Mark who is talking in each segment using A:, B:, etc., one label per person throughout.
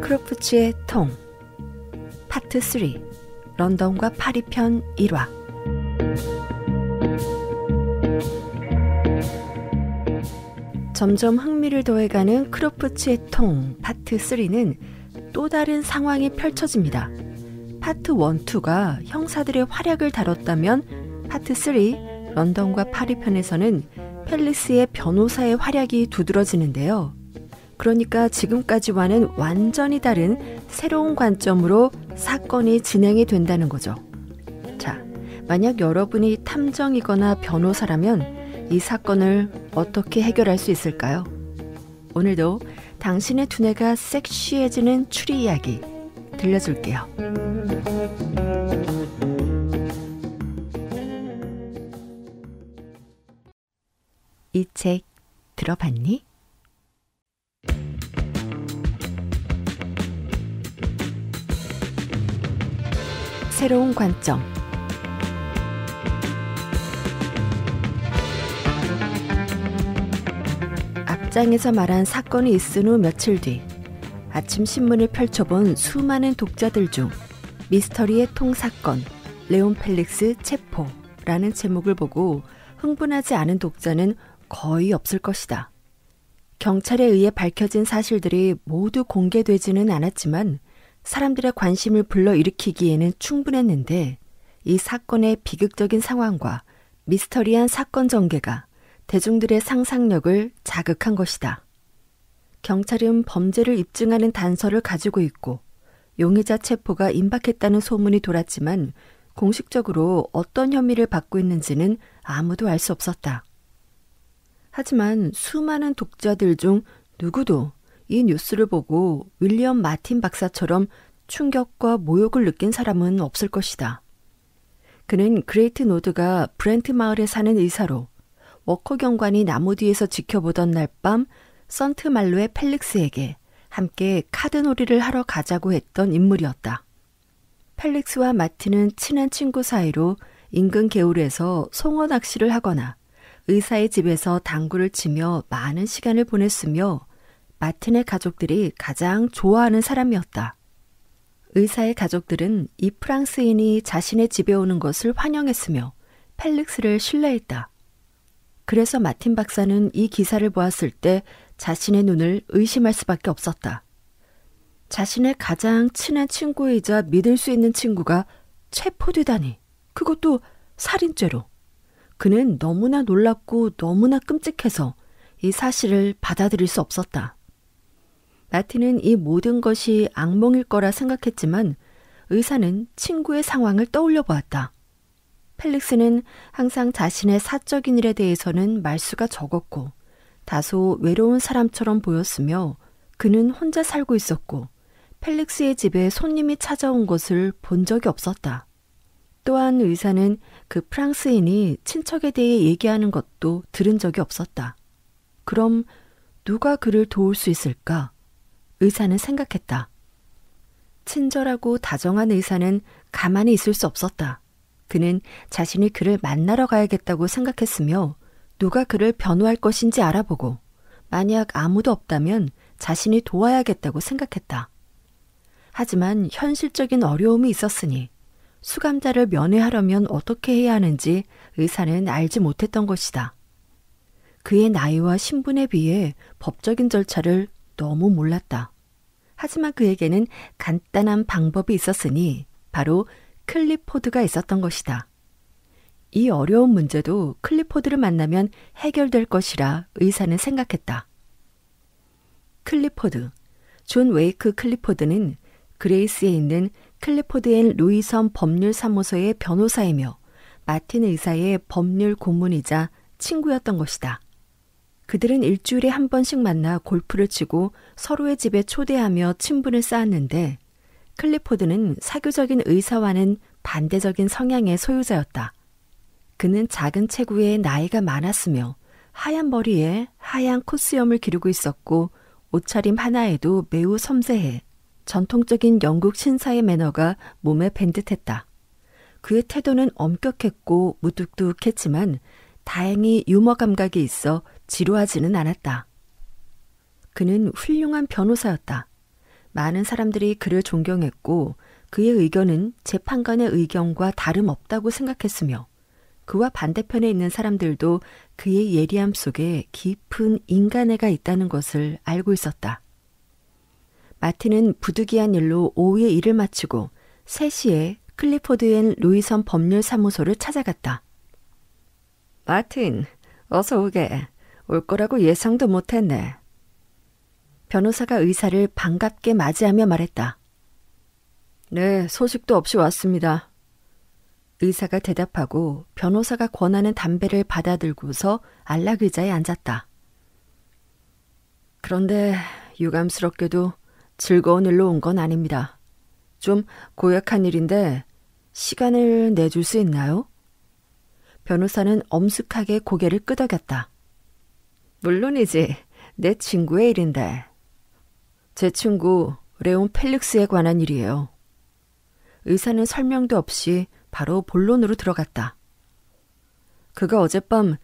A: 크로프츠의 통 파트 3 런던과 파리 편 1화 점점 흥미를 더해가는 크로프츠의 통 파트 3는 또 다른 상황이 펼쳐집니다. 파트 1, 2가 형사들의 활약을 다뤘다면 파트 3 런던과 파리 편에서는 펠리스의 변호사의 활약이 두드러지는데요. 그러니까 지금까지와는 완전히 다른 새로운 관점으로 사건이 진행이 된다는 거죠. 자, 만약 여러분이 탐정이거나 변호사라면 이 사건을 어떻게 해결할 수 있을까요? 오늘도 당신의 두뇌가 섹시해지는 추리 이야기 들려줄게요. 이책 들어봤니? 새로운 관점 앞장에서 말한 사건이 있은 후 며칠 뒤 아침 신문을 펼쳐본 수많은 독자들 중 미스터리의 통사건 레온 펠릭스 체포라는 제목을 보고 흥분하지 않은 독자는 거의 없을 것이다. 경찰에 의해 밝혀진 사실들이 모두 공개되지는 않았지만 사람들의 관심을 불러일으키기에는 충분했는데 이 사건의 비극적인 상황과 미스터리한 사건 전개가 대중들의 상상력을 자극한 것이다. 경찰은 범죄를 입증하는 단서를 가지고 있고 용의자 체포가 임박했다는 소문이 돌았지만 공식적으로 어떤 혐의를 받고 있는지는 아무도 알 수 없었다. 하지만 수많은 독자들 중 누구도 이 뉴스를 보고 윌리엄 마틴 박사처럼 충격과 모욕을 느낀 사람은 없을 것이다. 그는 그레이트 노드가 브렌트 마을에 사는 의사로 워커 경관이 나무 뒤에서 지켜보던 날 밤 선트 말로의 펠릭스에게 함께 카드놀이를 하러 가자고 했던 인물이었다. 펠릭스와 마틴은 친한 친구 사이로 인근 개울에서 송어 낚시를 하거나 의사의 집에서 당구를 치며 많은 시간을 보냈으며 마틴의 가족들이 가장 좋아하는 사람이었다. 의사의 가족들은 이 프랑스인이 자신의 집에 오는 것을 환영했으며 펠릭스를 신뢰했다. 그래서 마틴 박사는 이 기사를 보았을 때 자신의 눈을 의심할 수밖에 없었다. 자신의 가장 친한 친구이자 믿을 수 있는 친구가 체포되다니. 그것도 살인죄로. 그는 너무나 놀랍고 너무나 끔찍해서 이 사실을 받아들일 수 없었다. 나티는 이 모든 것이 악몽일 거라 생각했지만 의사는 친구의 상황을 떠올려 보았다. 펠릭스는 항상 자신의 사적인 일에 대해서는 말수가 적었고 다소 외로운 사람처럼 보였으며 그는 혼자 살고 있었고 펠릭스의 집에 손님이 찾아온 것을 본 적이 없었다. 또한 의사는 그 프랑스인이 친척에 대해 얘기하는 것도 들은 적이 없었다. 그럼 누가 그를 도울 수 있을까? 의사는 생각했다. 친절하고 다정한 의사는 가만히 있을 수 없었다. 그는 자신이 그를 만나러 가야겠다고 생각했으며 누가 그를 변호할 것인지 알아보고 만약 아무도 없다면 자신이 도와야겠다고 생각했다. 하지만 현실적인 어려움이 있었으니 수감자를 면회하려면 어떻게 해야 하는지 의사는 알지 못했던 것이다. 그의 나이와 신분에 비해 법적인 절차를 너무 몰랐다. 하지만 그에게는 간단한 방법이 있었으니 바로 클리포드가 있었던 것이다. 이 어려운 문제도 클리포드를 만나면 해결될 것이라 의사는 생각했다. 클리포드. 존 웨이크 클리포드는 그레이스에 있는 클리포드 앤루이섬 법률사무소의 변호사이며 마틴 의사의 법률 고문이자 친구였던 것이다. 그들은 일주일에 한 번씩 만나 골프를 치고 서로의 집에 초대하며 친분을 쌓았는데 클리포드는 사교적인 의사와는 반대적인 성향의 소유자였다. 그는 작은 체구에 나이가 많았으며 하얀 머리에 하얀 코수염을 기르고 있었고 옷차림 하나에도 매우 섬세해 전통적인 영국 신사의 매너가 몸에 밴듯했다. 그의 태도는 엄격했고 무뚝뚝했지만 다행히 유머 감각이 있어 지루하지는 않았다. 그는 훌륭한 변호사였다. 많은 사람들이 그를 존경했고 그의 의견은 재판관의 의견과 다름없다고 생각했으며 그와 반대편에 있는 사람들도 그의 예리함 속에 깊은 인간애가 있다는 것을 알고 있었다. 마틴은 부득이한 일로 오후에 일을 마치고 3시에 클리포드 앤 루이선 법률사무소를 찾아갔다. 마틴, 어서 오게. 올 거라고 예상도 못했네. 변호사가 의사를 반갑게 맞이하며 말했다. 네, 소식도 없이 왔습니다. 의사가 대답하고 변호사가 권하는 담배를 받아들고서 안락 의자에 앉았다. 그런데 유감스럽게도 즐거운 일로 온 건 아닙니다. 좀 고약한 일인데 시간을 내줄 수 있나요? 변호사는 엄숙하게 고개를 끄덕였다. 물론이지. 내 친구의 일인데. 제 친구 레온 펠릭스에 관한 일이에요. 의사는 설명도 없이 바로 본론으로 들어갔다. 그가 어젯밤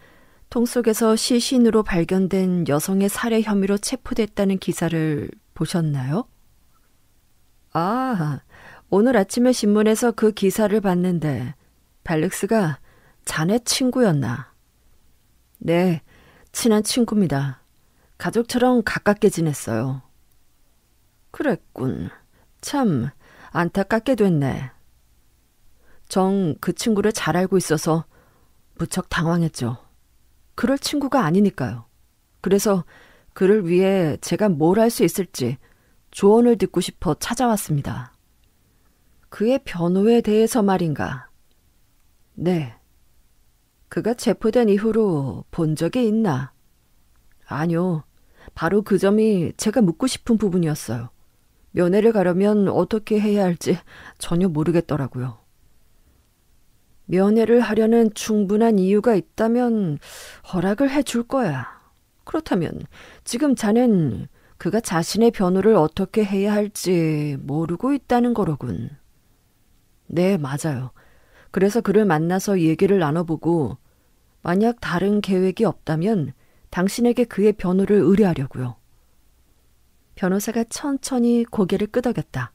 A: 통 속에서 시신으로 발견된 여성의 살해 혐의로 체포됐다는 기사를 보셨나요? 아, 오늘 아침에 신문에서 그 기사를 봤는데 발렉스가 자네 친구였나? 네, 친한 친구입니다. 가족처럼 가깝게 지냈어요. 그랬군. 참 안타깝게 됐네. 정 그 친구를 잘 알고 있어서 무척 당황했죠. 그럴 친구가 아니니까요. 그래서 그를 위해 제가 뭘 할 수 있을지 조언을 듣고 싶어 찾아왔습니다. 그의 변호에 대해서 말인가? 네. 그가 체포된 이후로 본 적이 있나? 아니요. 바로 그 점이 제가 묻고 싶은 부분이었어요. 면회를 가려면 어떻게 해야 할지 전혀 모르겠더라고요. 면회를 하려는 충분한 이유가 있다면 허락을 해줄 거야. 그렇다면 지금 자넨 그가 자신의 변호를 어떻게 해야 할지 모르고 있다는 거로군. 네, 맞아요. 그래서 그를 만나서 얘기를 나눠보고 만약 다른 계획이 없다면 당신에게 그의 변호를 의뢰하려고요. 변호사가 천천히 고개를 끄덕였다.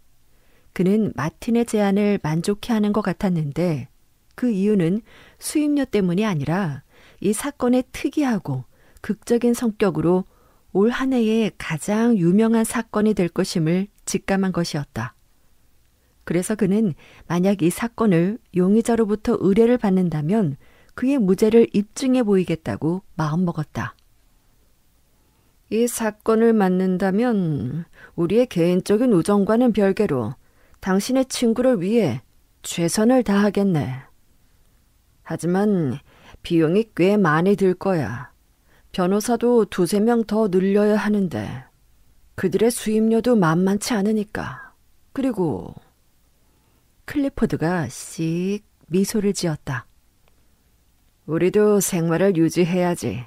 A: 그는 마틴의 제안을 만족해하는 것 같았는데 그 이유는 수임료 때문이 아니라 이 사건의 특이하고 극적인 성격으로 올 한 해에 가장 유명한 사건이 될 것임을 직감한 것이었다. 그래서 그는 만약 이 사건을 용의자로부터 의뢰를 받는다면 그의 무죄를 입증해 보이겠다고 마음먹었다. 이 사건을 맡는다면 우리의 개인적인 우정과는 별개로 당신의 친구를 위해 최선을 다하겠네. 하지만 비용이 꽤 많이 들 거야. 변호사도 두세 명 더 늘려야 하는데 그들의 수임료도 만만치 않으니까. 그리고 클리포드가 씩 미소를 지었다. 우리도 생활을 유지해야지.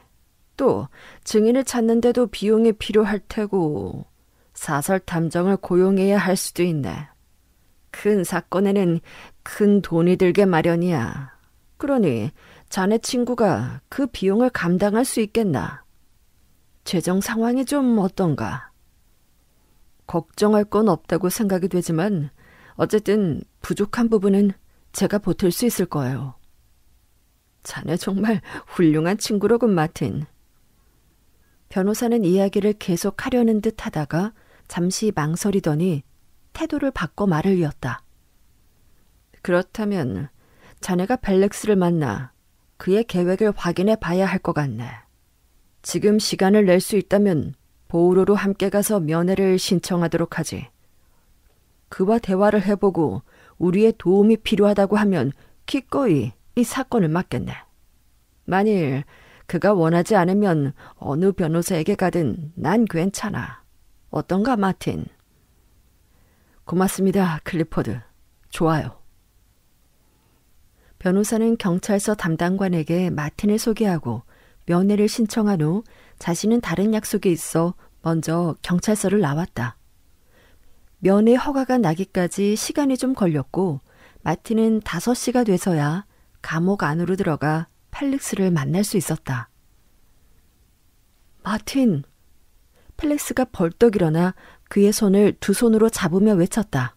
A: 또 증인을 찾는데도 비용이 필요할 테고 사설 탐정을 고용해야 할 수도 있네. 큰 사건에는 큰 돈이 들게 마련이야. 그러니 자네 친구가 그 비용을 감당할 수 있겠나? 재정 상황이 좀 어떤가? 걱정할 건 없다고 생각이 되지만 어쨌든 부족한 부분은 제가 보탤 수 있을 거예요. 자네 정말 훌륭한 친구로군, 마틴. 변호사는 이야기를 계속 하려는 듯 하다가 잠시 망설이더니 태도를 바꿔 말을 이었다. 그렇다면 자네가 벨렉스를 만나 그의 계획을 확인해 봐야 할 것 같네. 지금 시간을 낼 수 있다면 보우로로 함께 가서 면회를 신청하도록 하지. 그와 대화를 해보고 우리의 도움이 필요하다고 하면 기꺼이 이 사건을 맡겠네. 만일 그가 원하지 않으면 어느 변호사에게 가든 난 괜찮아. 어떤가, 마틴? 고맙습니다, 클리퍼드 좋아요. 변호사는 경찰서 담당관에게 마틴을 소개하고 면회를 신청한 후 자신은 다른 약속이 있어 먼저 경찰서를 나왔다. 면회 허가가 나기까지 시간이 좀 걸렸고 마틴은 5시가 돼서야 감옥 안으로 들어가 펠릭스를 만날 수 있었다. 마틴! 펠릭스가 벌떡 일어나 그의 손을 두 손으로 잡으며 외쳤다.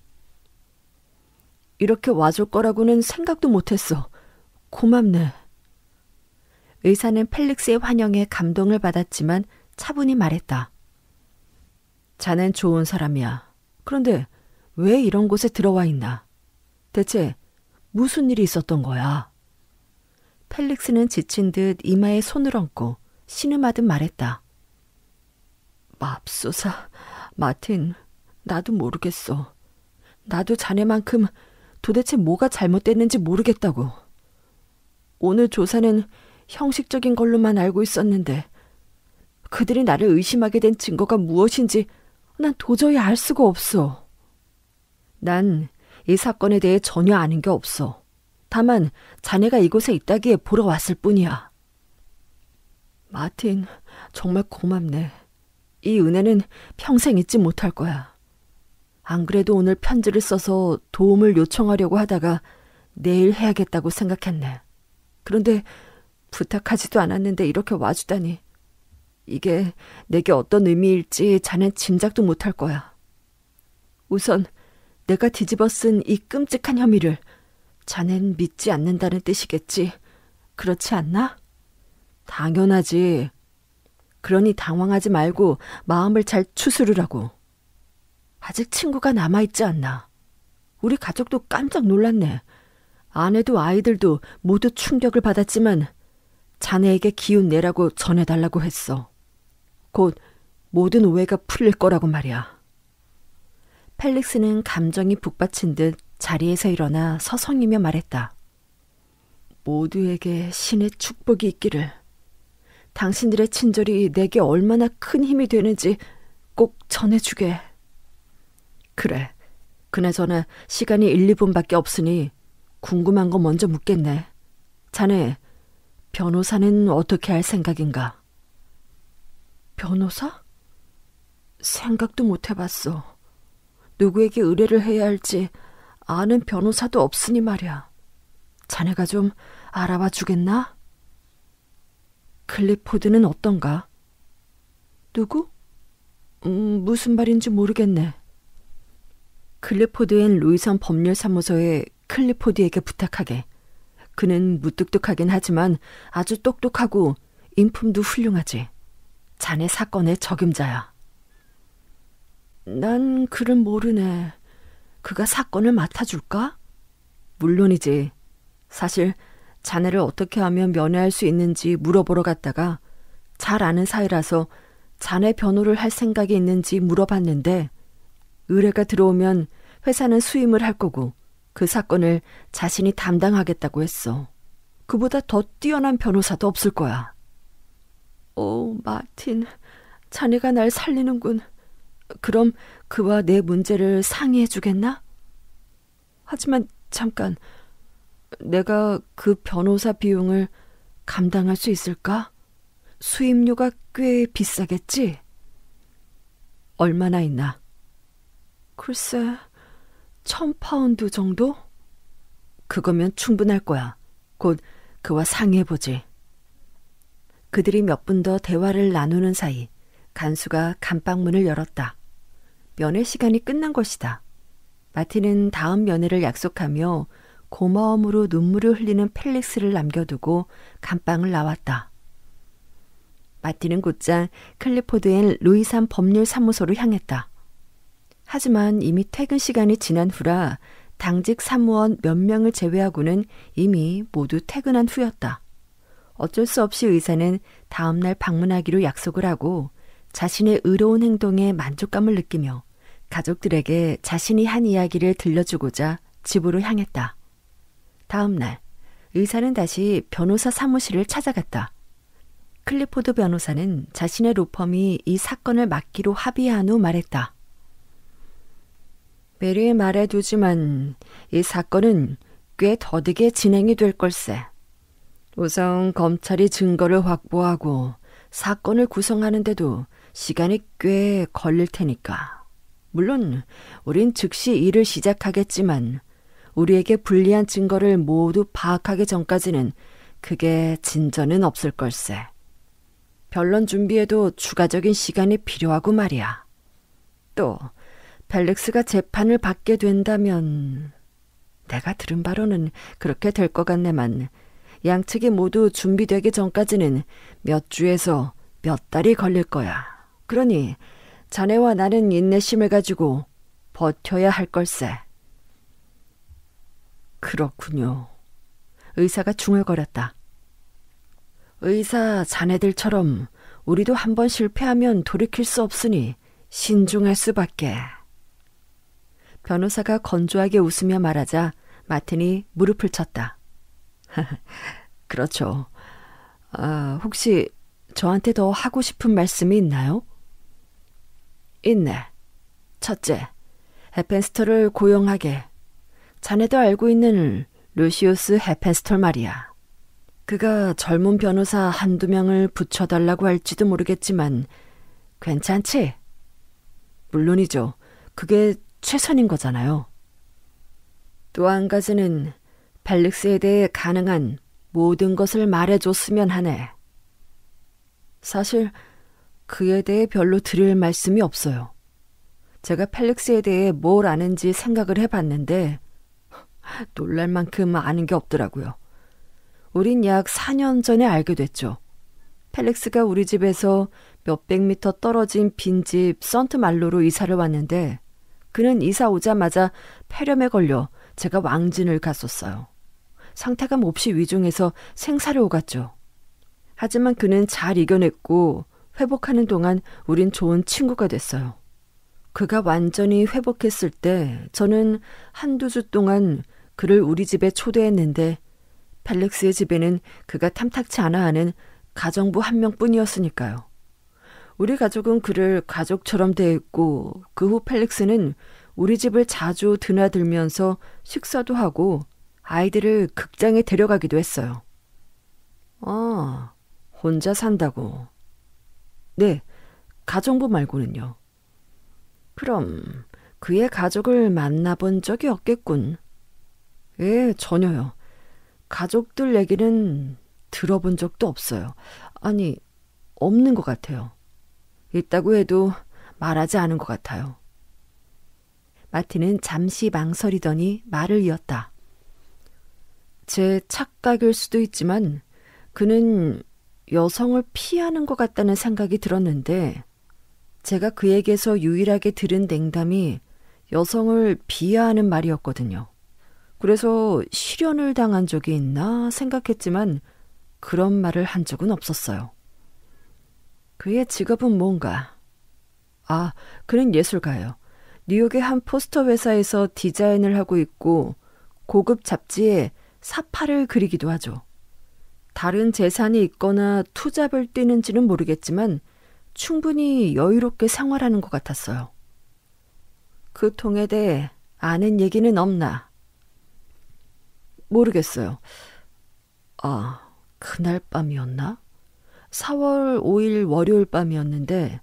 A: 이렇게 와 줄 거라고는 생각도 못했어. 고맙네. 의사는 펠릭스의 환영에 감동을 받았지만 차분히 말했다. 자넨 좋은 사람이야. 그런데 왜 이런 곳에 들어와 있나? 대체 무슨 일이 있었던 거야? 펠릭스는 지친 듯 이마에 손을 얹고 신음하듯 말했다. 맙소사, 마틴, 나도 모르겠어. 나도 자네만큼 도대체 뭐가 잘못됐는지 모르겠다고. 오늘 조사는 형식적인 걸로만 알고 있었는데 그들이 나를 의심하게 된 증거가 무엇인지 난 도저히 알 수가 없어. 난 이 사건에 대해 전혀 아는 게 없어. 다만 자네가 이곳에 있다기에 보러 왔을 뿐이야. 마틴, 정말 고맙네. 이 은혜는 평생 잊지 못할 거야. 안 그래도 오늘 편지를 써서 도움을 요청하려고 하다가 내일 해야겠다고 생각했네. 그런데 부탁하지도 않았는데 이렇게 와주다니. 이게 내게 어떤 의미일지 자넨 짐작도 못할 거야. 우선 내가 뒤집어 쓴 이 끔찍한 혐의를 자넨 믿지 않는다는 뜻이겠지. 그렇지 않나? 당연하지. 그러니 당황하지 말고 마음을 잘 추스르라고. 아직 친구가 남아있지 않나. 우리 가족도 깜짝 놀랐네. 아내도 아이들도 모두 충격을 받았지만 자네에게 기운 내라고 전해달라고 했어. 곧 모든 오해가 풀릴 거라고 말이야. 펠릭스는 감정이 북받친 듯 자리에서 일어나 서성이며 말했다. 모두에게 신의 축복이 있기를. 당신들의 친절이 내게 얼마나 큰 힘이 되는지 꼭 전해주게. 그래. 그나저나 시간이 1, 2분밖에 없으니 궁금한 거 먼저 묻겠네. 자네, 변호사는 어떻게 할 생각인가? 변호사? 생각도 못 해봤어. 누구에게 의뢰를 해야 할지 아는 변호사도 없으니 말이야. 자네가 좀 알아봐 주겠나? 클리포드는 어떤가? 누구? 음, 무슨 말인지 모르겠네. 클리포드 엔 로이선 법률사무소의 클리포드에게 부탁하게. 그는 무뚝뚝하긴 하지만 아주 똑똑하고 인품도 훌륭하지. 자네 사건의 적임자야. 난 그를 모르네. 그가 사건을 맡아줄까? 물론이지. 사실 자네를 어떻게 하면 면회할 수 있는지 물어보러 갔다가 잘 아는 사이라서 자네 변호를 할 생각이 있는지 물어봤는데 의뢰가 들어오면 회사는 수임을 할 거고 그 사건을 자신이 담당하겠다고 했어. 그보다 더 뛰어난 변호사도 없을 거야. 오, 어, 마틴. 자네가 날 살리는군. 그럼 그와 내 문제를 상의해 주겠나? 하지만 잠깐. 내가 그 변호사 비용을 감당할 수 있을까? 수임료가 꽤 비싸겠지? 얼마나 있나? 글쎄, 천 파운드 정도? 그거면 충분할 거야. 곧 그와 상의해보지. 그들이 몇 분 더 대화를 나누는 사이 간수가 감방문을 열었다. 면회 시간이 끝난 것이다. 마틴은 다음 면회를 약속하며 고마움으로 눈물을 흘리는 펠릭스를 남겨두고 감방을 나왔다. 마틴은 곧장 클리포드엔 루이산 법률사무소로 향했다. 하지만 이미 퇴근 시간이 지난 후라 당직 사무원 몇 명을 제외하고는 이미 모두 퇴근한 후였다. 어쩔 수 없이 의사는 다음날 방문하기로 약속을 하고 자신의 의로운 행동에 만족감을 느끼며 가족들에게 자신이 한 이야기를 들려주고자 집으로 향했다. 다음날 의사는 다시 변호사 사무실을 찾아갔다. 클리포드 변호사는 자신의 로펌이 이 사건을 맡기로 합의한 후 말했다. 미리 의말에두지만이 사건은 꽤 더디게 진행이 될 걸세. 우선 검찰이 증거를 확보하고 사건을 구성하는데도 시간이 꽤 걸릴 테니까. 물론 우린 즉시 일을 시작하겠지만 우리에게 불리한 증거를 모두 파악하기 전까지는 그게 진전은 없을 걸세. 변론 준비에도 추가적인 시간이 필요하고 말이야. 또 벨렉스가 재판을 받게 된다면 내가 들은 바로는 그렇게 될 것 같네만 양측이 모두 준비되기 전까지는 몇 주에서 몇 달이 걸릴 거야. 그러니 자네와 나는 인내심을 가지고 버텨야 할 걸세. 그렇군요. 의사가 중얼거렸다. 의사 자네들처럼 우리도 한번 실패하면 돌이킬 수 없으니 신중할 수밖에. 변호사가 건조하게 웃으며 말하자 마틴이 무릎을 쳤다. 그렇죠. 아, 혹시 저한테 더 하고 싶은 말씀이 있나요? 있네. 첫째, 헤펜스터를 고용하게. 자네도 알고 있는 루시우스 헤펜스터 말이야. 그가 젊은 변호사 한두 명을 붙여달라고 할지도 모르겠지만, 괜찮지? 물론이죠. 그게 최선인 거잖아요. 또 한 가지는 벨릭스에 대해 가능한 모든 것을 말해줬으면 하네. 사실 그에 대해 별로 드릴 말씀이 없어요. 제가 펠릭스에 대해 뭘 아는지 생각을 해봤는데 놀랄 만큼 아는 게 없더라고요. 우린 약 4년 전에 알게 됐죠. 펠릭스가 우리 집에서 몇백 미터 떨어진 빈집 선트말로로 이사를 왔는데 그는 이사 오자마자 폐렴에 걸려 제가 왕진을 갔었어요. 상태가 몹시 위중해서 생사를 오갔죠. 하지만 그는 잘 이겨냈고 회복하는 동안 우린 좋은 친구가 됐어요. 그가 완전히 회복했을 때 저는 한두 주 동안 그를 우리 집에 초대했는데 펠릭스의 집에는 그가 탐탁치 않아 하는 가정부 한 명뿐이었으니까요. 우리 가족은 그를 가족처럼 대했고 그 후 펠릭스는 우리 집을 자주 드나들면서 식사도 하고 아이들을 극장에 데려가기도 했어요. 아, 혼자 산다고. 네, 가정부 말고는요. 그럼 그의 가족을 만나본 적이 없겠군. 예, 전혀요. 가족들 얘기는 들어본 적도 없어요. 아니, 없는 것 같아요. 있다고 해도 말하지 않은 것 같아요. 마틴은 잠시 망설이더니 말을 이었다. 제 착각일 수도 있지만 그는 여성을 피하는 것 같다는 생각이 들었는데 제가 그에게서 유일하게 들은 냉담이 여성을 비하하는 말이었거든요. 그래서 실현을 당한 적이 있나 생각했지만 그런 말을 한 적은 없었어요. 그의 직업은 뭔가? 아, 그는 예술가요. 뉴욕의 한 포스터 회사에서 디자인을 하고 있고 고급 잡지에 사파를 그리기도 하죠. 다른 재산이 있거나 투잡을 뛰는지는 모르겠지만 충분히 여유롭게 생활하는 것 같았어요. 그 통에 대해 아는 얘기는 없나? 모르겠어요. 아, 그날 밤이었나? 4월 5일 월요일 밤이었는데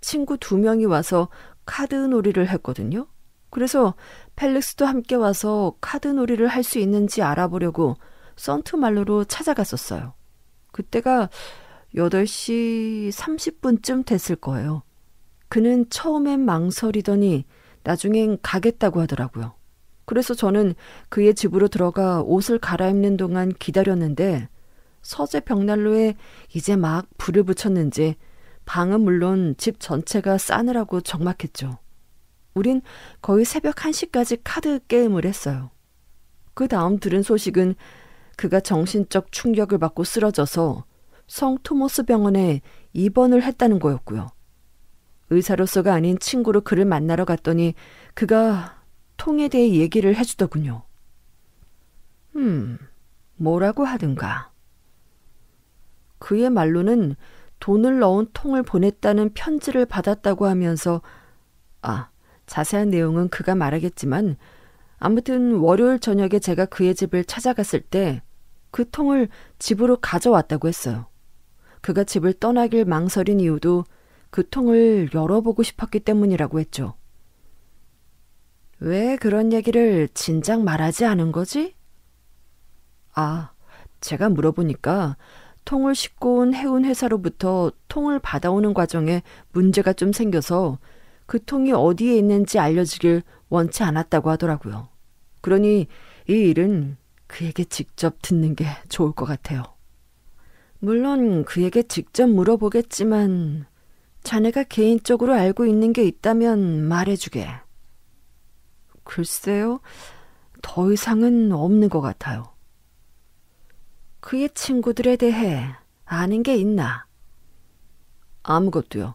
A: 친구 두 명이 와서 카드 놀이를 했거든요. 그래서 펠릭스도 함께 와서 카드 놀이를 할 수 있는지 알아보려고 썬트말로로 찾아갔었어요. 그때가 8시 30분쯤 됐을 거예요. 그는 처음엔 망설이더니 나중엔 가겠다고 하더라고요. 그래서 저는 그의 집으로 들어가 옷을 갈아입는 동안 기다렸는데 서재 벽난로에 이제 막 불을 붙였는지 방은 물론 집 전체가 싸늘하고 적막했죠. 우린 거의 새벽 1시까지 카드 게임을 했어요. 그 다음 들은 소식은 그가 정신적 충격을 받고 쓰러져서 성 토모스 병원에 입원을 했다는 거였고요. 의사로서가 아닌 친구로 그를 만나러 갔더니 그가 통에 대해 얘기를 해주더군요. 음, 뭐라고 하든가. 그의 말로는 돈을 넣은 통을 보냈다는 편지를 받았다고 하면서 아, 자세한 내용은 그가 말하겠지만 아무튼 월요일 저녁에 제가 그의 집을 찾아갔을 때 그 통을 집으로 가져왔다고 했어요. 그가 집을 떠나길 망설인 이유도 그 통을 열어보고 싶었기 때문이라고 했죠. 왜 그런 얘기를 진작 말하지 않은 거지? 아, 제가 물어보니까 통을 싣고 온 해운 회사로부터 통을 받아오는 과정에 문제가 좀 생겨서 그 통이 어디에 있는지 알려지길 원치 않았다고 하더라고요. 그러니 이 일은 그에게 직접 듣는 게 좋을 것 같아요. 물론 그에게 직접 물어보겠지만 자네가 개인적으로 알고 있는 게 있다면 말해주게. 글쎄요. 더 이상은 없는 것 같아요. 그의 친구들에 대해 아는 게 있나? 아무것도요.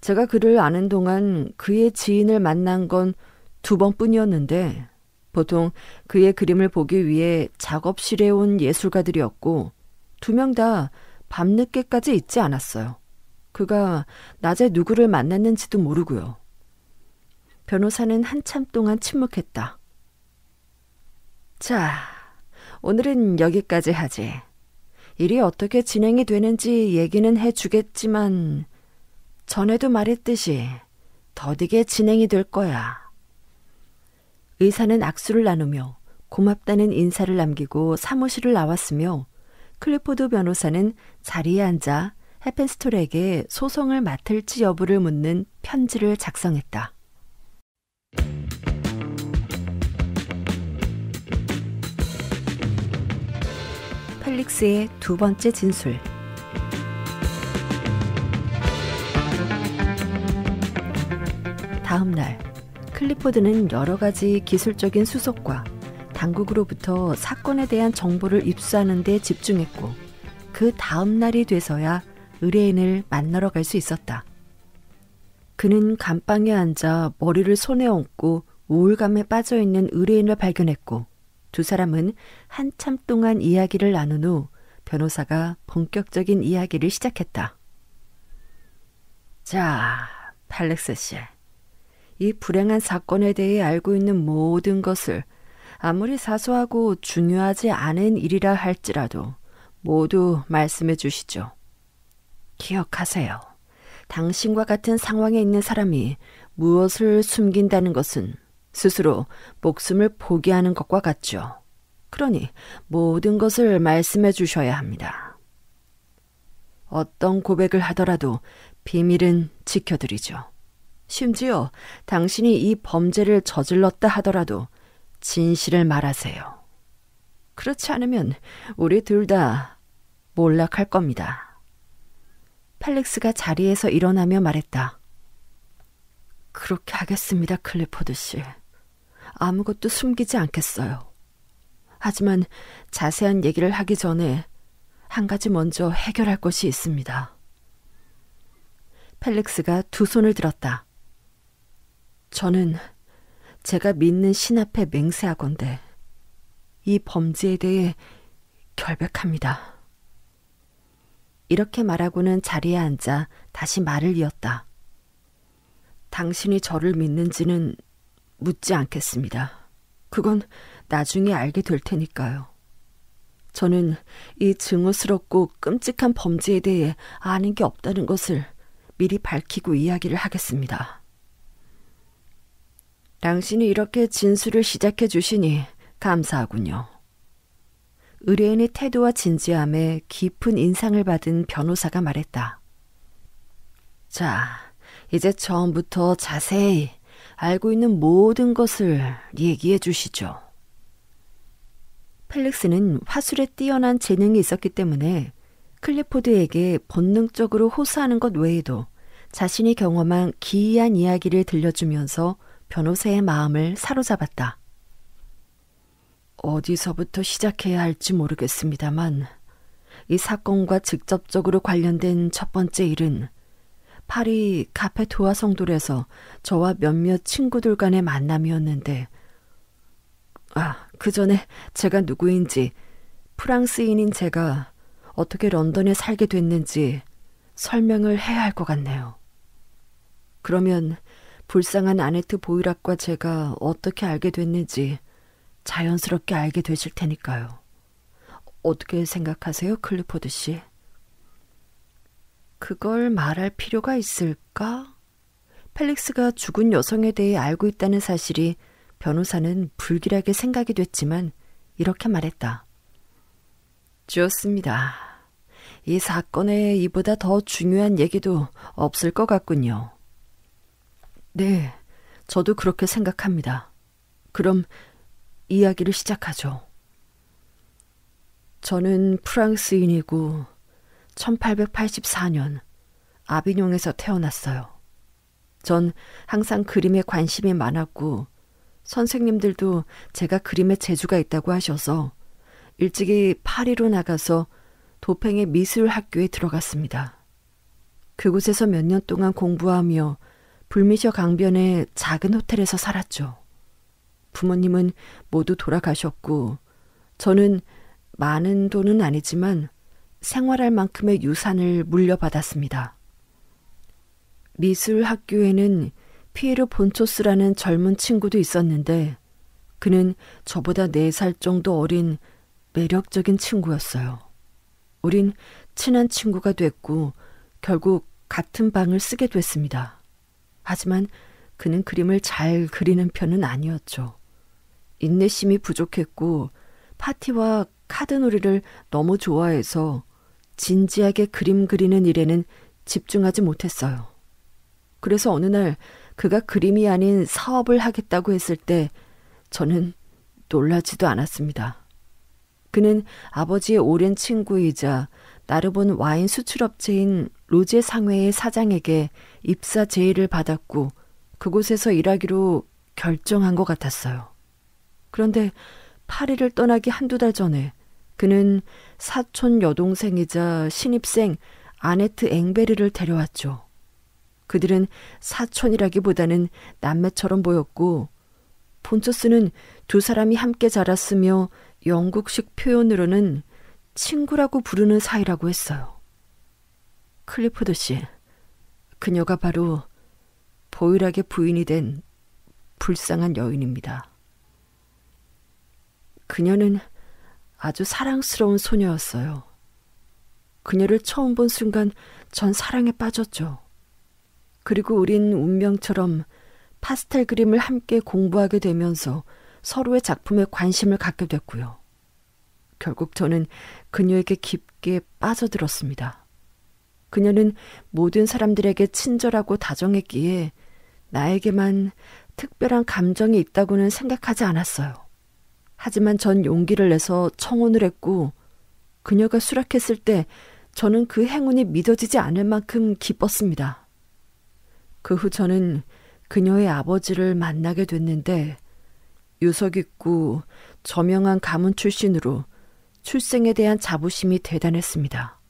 A: 제가 그를 아는 동안 그의 지인을 만난 건 두 번뿐이었는데 보통 그의 그림을 보기 위해 작업실에 온 예술가들이었고 두 명 다 밤늦게까지 있지 않았어요. 그가 낮에 누구를 만났는지도 모르고요. 변호사는 한참 동안 침묵했다. 자, 오늘은 여기까지 하지. 일이 어떻게 진행이 되는지 얘기는 해주겠지만, 전에도 말했듯이 더디게 진행이 될 거야. 의사는 악수를 나누며 고맙다는 인사를 남기고 사무실을 나왔으며 클리포드 변호사는 자리에 앉아 해펜스톨에게 소송을 맡을지 여부를 묻는 편지를 작성했다. 펠릭스의 두 번째 진술. 다음 날, 클리포드는 여러 가지 기술적인 수석과 당국으로부터 사건에 대한 정보를 입수하는 데 집중했고, 그 다음 날이 돼서야 의뢰인을 만나러 갈 수 있었다. 그는 감방에 앉아 머리를 손에 얹고 우울감에 빠져 있는 의뢰인을 발견했고, 두 사람은 한참 동안 이야기를 나눈 후 변호사가 본격적인 이야기를 시작했다. 자, 팔렉스 씨. 이 불행한 사건에 대해 알고 있는 모든 것을 아무리 사소하고 중요하지 않은 일이라 할지라도 모두 말씀해 주시죠. 기억하세요. 당신과 같은 상황에 있는 사람이 무엇을 숨긴다는 것은 스스로 목숨을 포기하는 것과 같죠. 그러니 모든 것을 말씀해 주셔야 합니다. 어떤 고백을 하더라도 비밀은 지켜드리죠. 심지어 당신이 이 범죄를 저질렀다 하더라도 진실을 말하세요. 그렇지 않으면 우리 둘 다 몰락할 겁니다. 팔릭스가 자리에서 일어나며 말했다. 그렇게 하겠습니다, 클리포드 씨. 아무것도 숨기지 않겠어요. 하지만 자세한 얘기를 하기 전에 한 가지 먼저 해결할 것이 있습니다. 펠릭스가 두 손을 들었다. 저는 제가 믿는 신 앞에 맹세하건대 이 범죄에 대해 결백합니다. 이렇게 말하고는 자리에 앉아 다시 말을 이었다. 당신이 저를 믿는지는 묻지 않겠습니다. 그건 나중에 알게 될 테니까요. 저는 이 증오스럽고 끔찍한 범죄에 대해 아는 게 없다는 것을 미리 밝히고 이야기를 하겠습니다. 당신이 이렇게 진술을 시작해 주시니 감사하군요. 의뢰인의 태도와 진지함에 깊은 인상을 받은 변호사가 말했다. 자, 이제 처음부터 자세히 알고 있는 모든 것을 얘기해 주시죠. 펠릭스는 화술에 뛰어난 재능이 있었기 때문에 클리포드에게 본능적으로 호소하는 것 외에도 자신이 경험한 기이한 이야기를 들려주면서 변호사의 마음을 사로잡았다. 어디서부터 시작해야 할지 모르겠습니다만, 이 사건과 직접적으로 관련된 첫 번째 일은 파리 카페 도화성돌에서 저와 몇몇 친구들 간의 만남이었는데, 아, 그 전에 제가 누구인지, 프랑스인인 제가 어떻게 런던에 살게 됐는지 설명을 해야 할 것 같네요. 그러면 불쌍한 아네트 보이락과 제가 어떻게 알게 됐는지 자연스럽게 알게 되실 테니까요. 어떻게 생각하세요, 클리포드 씨? 그걸 말할 필요가 있을까? 펠릭스가 죽은 여성에 대해 알고 있다는 사실이 변호사는 불길하게 생각이 됐지만 이렇게 말했다. 좋습니다. 이 사건에 이보다 더 중요한 얘기도 없을 것 같군요. 네, 저도 그렇게 생각합니다. 그럼 이야기를 시작하죠. 저는 프랑스인이고 1884년 아비뇽에서 태어났어요. 전 항상 그림에 관심이 많았고 선생님들도 제가 그림에 재주가 있다고 하셔서 일찍이 파리로 나가서 도팽의 미술 학교에 들어갔습니다. 그곳에서 몇 년 동안 공부하며 불미셔 강변의 작은 호텔에서 살았죠. 부모님은 모두 돌아가셨고 저는 많은 돈은 아니지만 생활할 만큼의 유산을 물려받았습니다. 미술 학교에는 피에르 본초스라는 젊은 친구도 있었는데 그는 저보다 4살 정도 어린 매력적인 친구였어요. 우린 친한 친구가 됐고 결국 같은 방을 쓰게 됐습니다. 하지만 그는 그림을 잘 그리는 편은 아니었죠. 인내심이 부족했고 파티와 카드놀이를 너무 좋아해서 진지하게 그림 그리는 일에는 집중하지 못했어요. 그래서 어느 날 그가 그림이 아닌 사업을 하겠다고 했을 때 저는 놀라지도 않았습니다. 그는 아버지의 오랜 친구이자 나르본 와인 수출업체인 로제 상회의 사장에게 입사 제의를 받았고 그곳에서 일하기로 결정한 것 같았어요. 그런데 파리를 떠나기 한두 달 전에 그는 사촌 여동생이자 신입생 아네트 앵베르를 데려왔죠. 그들은 사촌이라기보다는 남매처럼 보였고 본처스는 두 사람이 함께 자랐으며 영국식 표현으로는 친구라고 부르는 사이라고 했어요. 클리포드 씨, 그녀가 바로 보유락의 부인이 된 불쌍한 여인입니다. 그녀는 아주 사랑스러운 소녀였어요. 그녀를 처음 본 순간 전 사랑에 빠졌죠. 그리고 우린 운명처럼 파스텔 그림을 함께 공부하게 되면서 서로의 작품에 관심을 갖게 됐고요. 결국 저는 그녀에게 깊게 빠져들었습니다. 그녀는 모든 사람들에게 친절하고 다정했기에 나에게만 특별한 감정이 있다고는 생각하지 않았어요. 하지만 전 용기를 내서 청혼을 했고 그녀가 수락했을 때 저는 그 행운이 믿어지지 않을 만큼 기뻤습니다. 그 후 저는 그녀의 아버지를 만나게 됐는데 유석 있고 저명한 가문 출신으로 출생에 대한 자부심이 대단했습니다.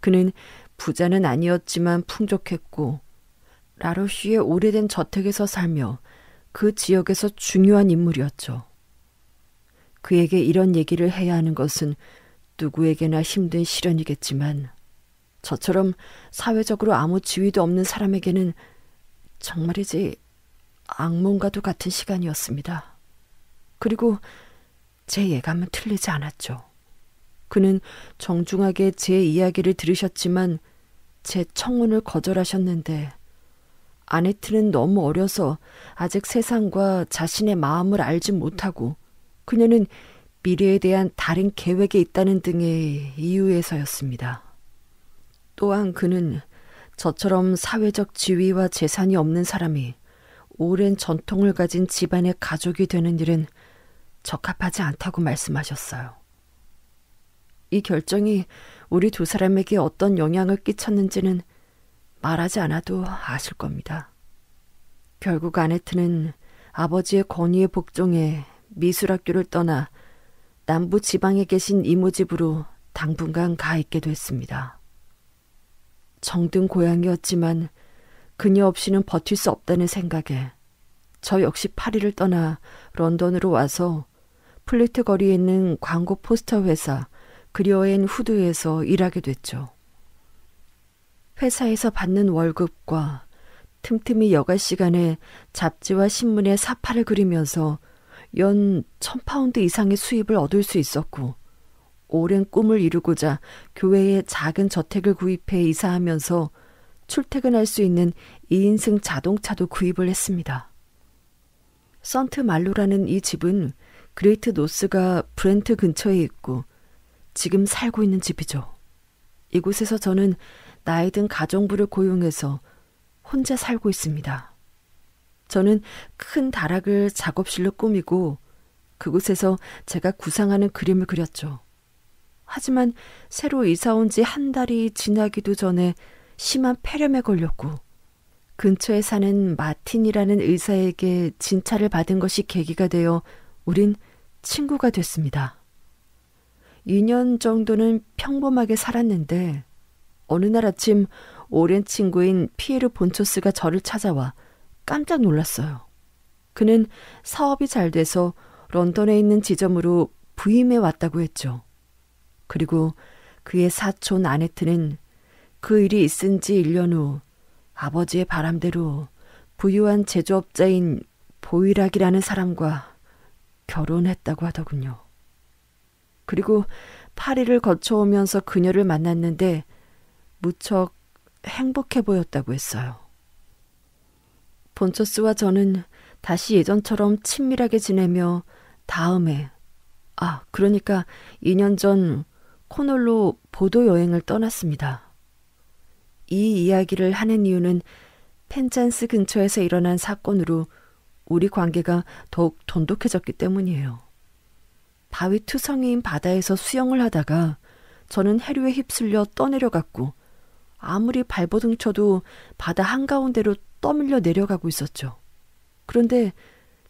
A: 그는 부자는 아니었지만 풍족했고 라로쉬의 오래된 저택에서 살며 그 지역에서 중요한 인물이었죠. 그에게 이런 얘기를 해야 하는 것은 누구에게나 힘든 시련이겠지만 저처럼 사회적으로 아무 지위도 없는 사람에게는 정말이지 악몽과도 같은 시간이었습니다. 그리고 제 예감은 틀리지 않았죠. 그는 정중하게 제 이야기를 들으셨지만 제 청혼을 거절하셨는데 아네트는 너무 어려서 아직 세상과 자신의 마음을 알지 못하고 그녀는 미래에 대한 다른 계획이 있다는 등의 이유에서였습니다. 또한 그는 저처럼 사회적 지위와 재산이 없는 사람이 오랜 전통을 가진 집안의 가족이 되는 일은 적합하지 않다고 말씀하셨어요. 이 결정이 우리 두 사람에게 어떤 영향을 끼쳤는지는 말하지 않아도 아실 겁니다. 결국 아네트는 아버지의 권위에 복종해 미술학교를 떠나 남부 지방에 계신 이모 집으로 당분간 가 있게 됐습니다. 정든 고향이었지만 그녀 없이는 버틸 수 없다는 생각에 저 역시 파리를 떠나 런던으로 와서 플리트 거리에 있는 광고 포스터 회사 그리어앤 후드에서 일하게 됐죠. 회사에서 받는 월급과 틈틈이 여가 시간에 잡지와 신문에 사파를 그리면서 연 1000파운드 이상의 수입을 얻을 수 있었고 오랜 꿈을 이루고자 교회에 작은 저택을 구입해 이사하면서 출퇴근할 수 있는 2인승 자동차도 구입을 했습니다. 선트 말로라는 이 집은 그레이트 노스가 브렌트 근처에 있고 지금 살고 있는 집이죠. 이곳에서 저는 나이 든 가정부를 고용해서 혼자 살고 있습니다. 저는 큰 다락을 작업실로 꾸미고 그곳에서 제가 구상하는 그림을 그렸죠. 하지만 새로 이사 온 지 한 달이 지나기도 전에 심한 폐렴에 걸렸고 근처에 사는 마틴이라는 의사에게 진찰을 받은 것이 계기가 되어 우린 친구가 됐습니다. 2년 정도는 평범하게 살았는데 어느 날 아침 오랜 친구인 피에르 본초스가 저를 찾아와 깜짝 놀랐어요. 그는 사업이 잘 돼서 런던에 있는 지점으로 부임해 왔다고 했죠. 그리고 그의 사촌 아네트는 그 일이 있은 지 1년 후 아버지의 바람대로 부유한 제조업자인 보이락이라는 사람과 결혼했다고 하더군요. 그리고 파리를 거쳐오면서 그녀를 만났는데 무척 행복해 보였다고 했어요. 본처스와 저는 다시 예전처럼 친밀하게 지내며 다음에, 아, 그러니까 2년 전 코널로 보도 여행을 떠났습니다. 이 이야기를 하는 이유는 펜찬스 근처에서 일어난 사건으로 우리 관계가 더욱 돈독해졌기 때문이에요. 바위 투성이인 바다에서 수영을 하다가 저는 해류에 휩쓸려 떠내려갔고 아무리 발버둥 쳐도 바다 한가운데로 떠밀려 내려가고 있었죠. 그런데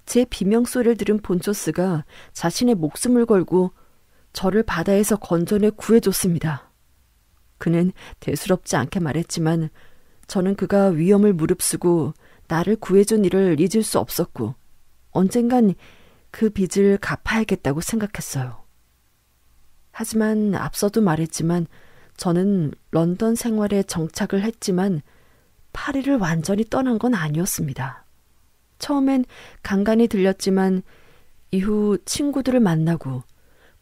A: 제 비명소리를 들은 본처스가 자신의 목숨을 걸고 저를 바다에서 건전해 구해줬습니다. 그는 대수롭지 않게 말했지만 저는 그가 위험을 무릅쓰고 나를 구해준 일을 잊을 수 없었고 언젠간 그 빚을 갚아야겠다고 생각했어요. 하지만 앞서도 말했지만 저는 런던 생활에 정착을 했지만 파리를 완전히 떠난 건 아니었습니다. 처음엔 간간히 들렸지만 이후 친구들을 만나고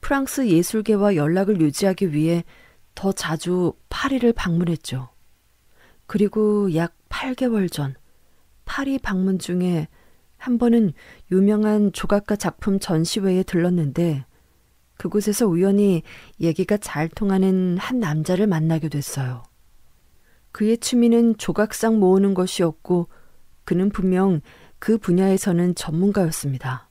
A: 프랑스 예술계와 연락을 유지하기 위해 더 자주 파리를 방문했죠. 그리고 약 8개월 전 파리 방문 중에 한 번은 유명한 조각가 작품 전시회에 들렀는데 그곳에서 우연히 얘기가 잘 통하는 한 남자를 만나게 됐어요. 그의 취미는 조각상 모으는 것이었고 그는 분명 그 분야에서는 전문가였습니다.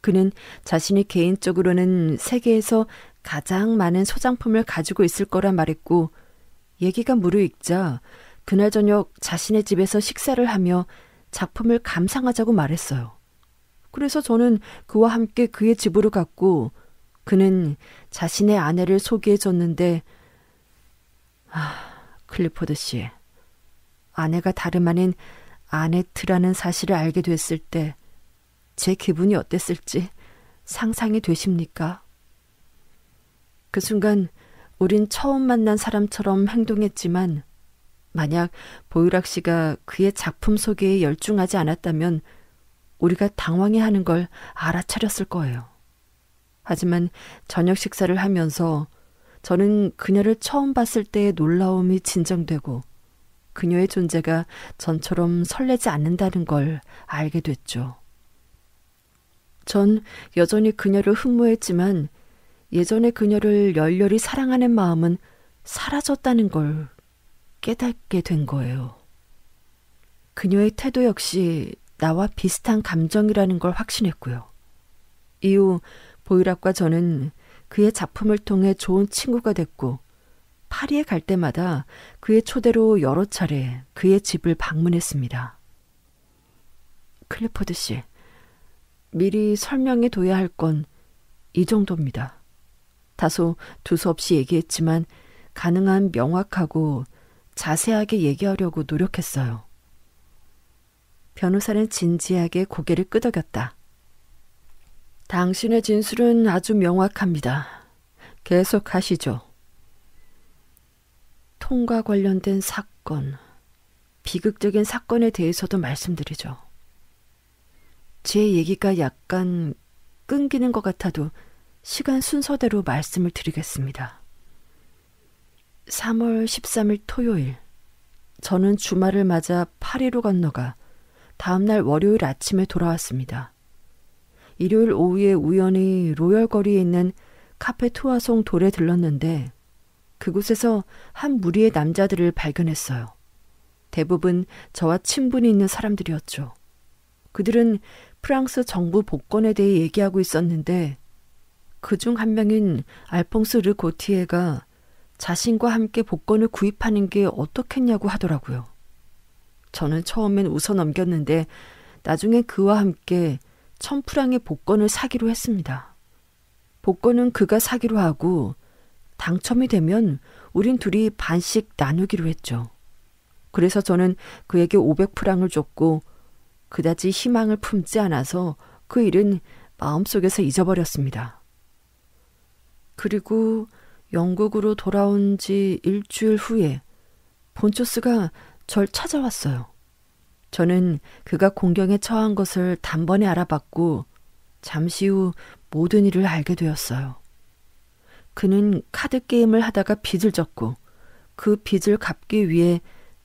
A: 그는 자신이 개인적으로는 세계에서 가장 많은 소장품을 가지고 있을 거라 말했고 얘기가 무르익자 그날 저녁 자신의 집에서 식사를 하며 작품을 감상하자고 말했어요. 그래서 저는 그와 함께 그의 집으로 갔고 그는 자신의 아내를 소개해 줬는데 아 클리포드 씨. 아내가 다름 아닌 아네트라는 사실을 알게 됐을 때 제 기분이 어땠을지 상상이 되십니까? 그 순간 우린 처음 만난 사람처럼 행동했지만 만약 보유락 씨가 그의 작품 소개에 열중하지 않았다면 우리가 당황해 하는 걸 알아차렸을 거예요. 하지만 저녁 식사를 하면서 저는 그녀를 처음 봤을 때의 놀라움이 진정되고 그녀의 존재가 전처럼 설레지 않는다는 걸 알게 됐죠. 전 여전히 그녀를 흠모했지만 예전의 그녀를 열렬히 사랑하는 마음은 사라졌다는 걸 깨닫게 된 거예요. 그녀의 태도 역시 나와 비슷한 감정이라는 걸 확신했고요. 이후 보유락과 저는 그의 작품을 통해 좋은 친구가 됐고 파리에 갈 때마다 그의 초대로 여러 차례 그의 집을 방문했습니다. 클리퍼드 씨, 미리 설명해 둬야 할 건 이 정도입니다. 다소 두서없이 얘기했지만 가능한 명확하고 자세하게 얘기하려고 노력했어요. 변호사는 진지하게 고개를 끄덕였다. 당신의 진술은 아주 명확합니다. 계속하시죠. 통과 관련된 사건, 비극적인 사건에 대해서도 말씀드리죠. 제 얘기가 약간 끊기는 것 같아도 시간 순서대로 말씀을 드리겠습니다. 3월 13일 토요일, 저는 주말을 맞아 파리로 건너가 다음날 월요일 아침에 돌아왔습니다. 일요일 오후에 우연히 로열거리에 있는 카페투아송 돌에 들렀는데 그곳에서 한 무리의 남자들을 발견했어요. 대부분 저와 친분이 있는 사람들이었죠. 그들은 프랑스 정부 복권에 대해 얘기하고 있었는데 그 중 한 명인 알퐁스 르 고티에가 자신과 함께 복권을 구입하는 게 어떻겠냐고 하더라고요. 저는 처음엔 웃어 넘겼는데 나중에 그와 함께 천프랑의 복권을 사기로 했습니다. 복권은 그가 사기로 하고 당첨이 되면 우린 둘이 반씩 나누기로 했죠. 그래서 저는 그에게 500프랑을 줬고 그다지 희망을 품지 않아서 그 일은 마음속에서 잊어버렸습니다. 그리고 영국으로 돌아온 지 일주일 후에 본초스가 절 찾아왔어요. 저는 그가 공경에 처한 것을 단번에 알아봤고 잠시 후 모든 일을 알게 되었어요. 그는 카드 게임을 하다가 빚을 졌고 그 빚을 갚기 위해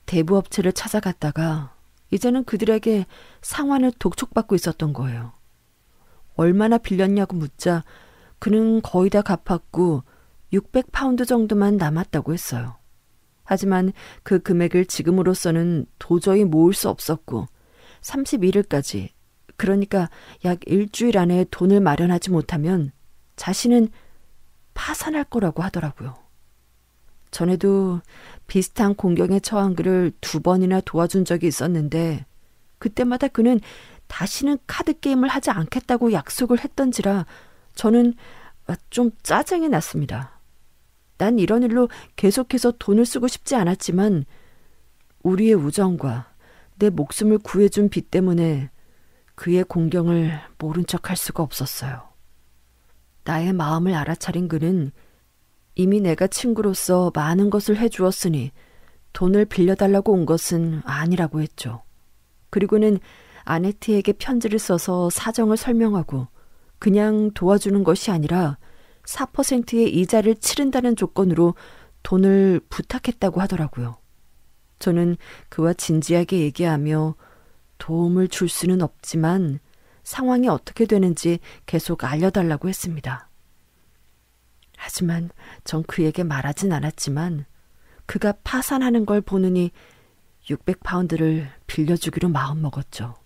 A: 대부업체를 찾아갔다가 이제는 그들에게 상환을 독촉받고 있었던 거예요. 얼마나 빌렸냐고 묻자 그는 거의 다 갚았고 600파운드 정도만 남았다고 했어요. 하지만 그 금액을 지금으로서는 도저히 모을 수 없었고 31일까지 그러니까 약 일주일 안에 돈을 마련하지 못하면 자신은 파산할 거라고 하더라고요. 전에도 비슷한 공경에 처한 그를 두 번이나 도와준 적이 있었는데 그때마다 그는 다시는 카드 게임을 하지 않겠다고 약속을 했던지라 저는 좀 짜증이 났습니다. 난 이런 일로 계속해서 돈을 쓰고 싶지 않았지만 우리의 우정과 내 목숨을 구해준 빚 때문에 그의 공경을 모른 척할 수가 없었어요. 나의 마음을 알아차린 그는 이미 내가 친구로서 많은 것을 해주었으니 돈을 빌려달라고 온 것은 아니라고 했죠. 그리고는 아네트에게 편지를 써서 사정을 설명하고 그냥 도와주는 것이 아니라 4%의 이자를 치른다는 조건으로 돈을 부탁했다고 하더라고요. 저는 그와 진지하게 얘기하며 도움을 줄 수는 없지만 상황이 어떻게 되는지 계속 알려달라고 했습니다. 하지만 전 그에게 말하진 않았지만 그가 파산하는 걸 보느니 600파운드를 빌려주기로 마음먹었죠.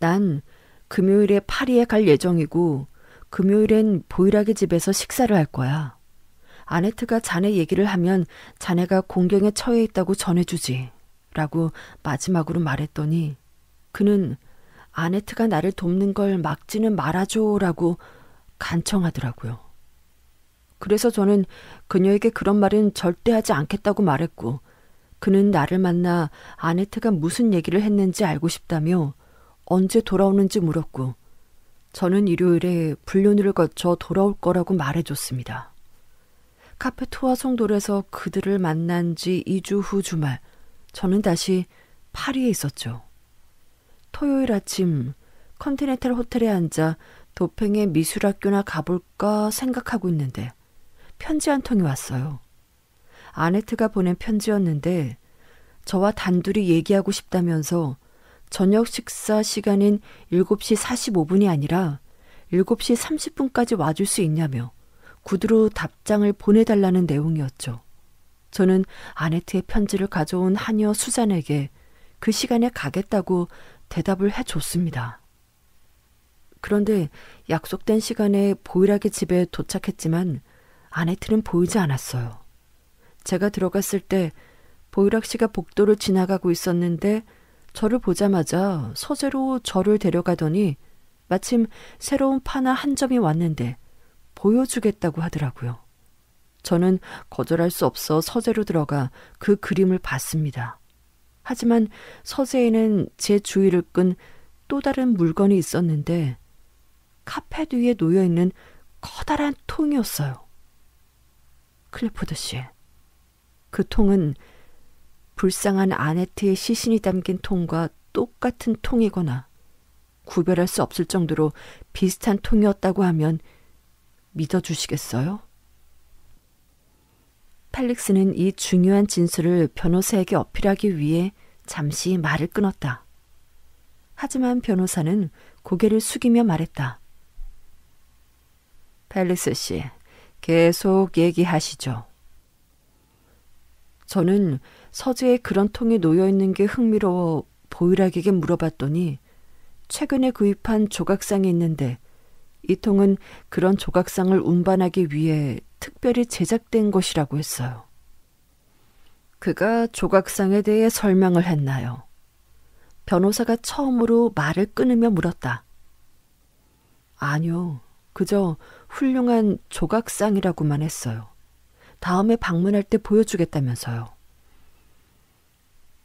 A: 난 금요일에 파리에 갈 예정이고 금요일엔 보이라기 집에서 식사를 할 거야. 아네트가 자네 얘기를 하면 자네가 공경에 처해 있다고 전해주지. 라고 마지막으로 말했더니 그는 아네트가 나를 돕는 걸 막지는 말아줘 라고 간청하더라고요. 그래서 저는 그녀에게 그런 말은 절대 하지 않겠다고 말했고 그는 나를 만나 아네트가 무슨 얘기를 했는지 알고 싶다며 언제 돌아오는지 물었고 저는 일요일에 불륜을 거쳐 돌아올 거라고 말해줬습니다. 카페 투아 송돌에서 그들을 만난 지 2주 후 주말 저는 다시 파리에 있었죠. 토요일 아침 컨티넨탈 호텔에 앉아 도팽의 미술학교나 가볼까 생각하고 있는데 편지 한 통이 왔어요. 아네트가 보낸 편지였는데 저와 단둘이 얘기하고 싶다면서 저녁 식사 시간인 7시 45분이 아니라 7시 30분까지 와줄 수 있냐며 구두로 답장을 보내달라는 내용이었죠. 저는 아네트의 편지를 가져온 하녀 수잔에게 그 시간에 가겠다고 대답을 해줬습니다. 그런데 약속된 시간에 보이라게 집에 도착했지만 아네트는 보이지 않았어요. 제가 들어갔을 때 보이락 씨가 복도를 지나가고 있었는데 저를 보자마자 서재로 저를 데려가더니 마침 새로운 파나 한 점이 왔는데 보여주겠다고 하더라고요. 저는 거절할 수 없어 서재로 들어가 그 그림을 봤습니다. 하지만 서재에는 제 주의를 끈 또 다른 물건이 있었는데 카펫 위에 놓여 있는 커다란 통이었어요. 클리포드 씨. 그 통은 불쌍한 아네트의 시신이 담긴 통과 똑같은 통이거나 구별할 수 없을 정도로 비슷한 통이었다고 하면 믿어주시겠어요? 펠릭스는 이 중요한 진술을 변호사에게 어필하기 위해 잠시 말을 끊었다. 하지만 변호사는 고개를 숙이며 말했다. 펠릭스 씨, 계속 얘기하시죠. 저는 서재에 그런 통이 놓여 있는 게 흥미로워 보일락에게 물어봤더니 최근에 구입한 조각상이 있는데 이 통은 그런 조각상을 운반하기 위해 특별히 제작된 것이라고 했어요. 그가 조각상에 대해 설명을 했나요? 변호사가 처음으로 말을 끊으며 물었다. 아니요. 그저 훌륭한 조각상이라고만 했어요. 다음에 방문할 때 보여주겠다면서요.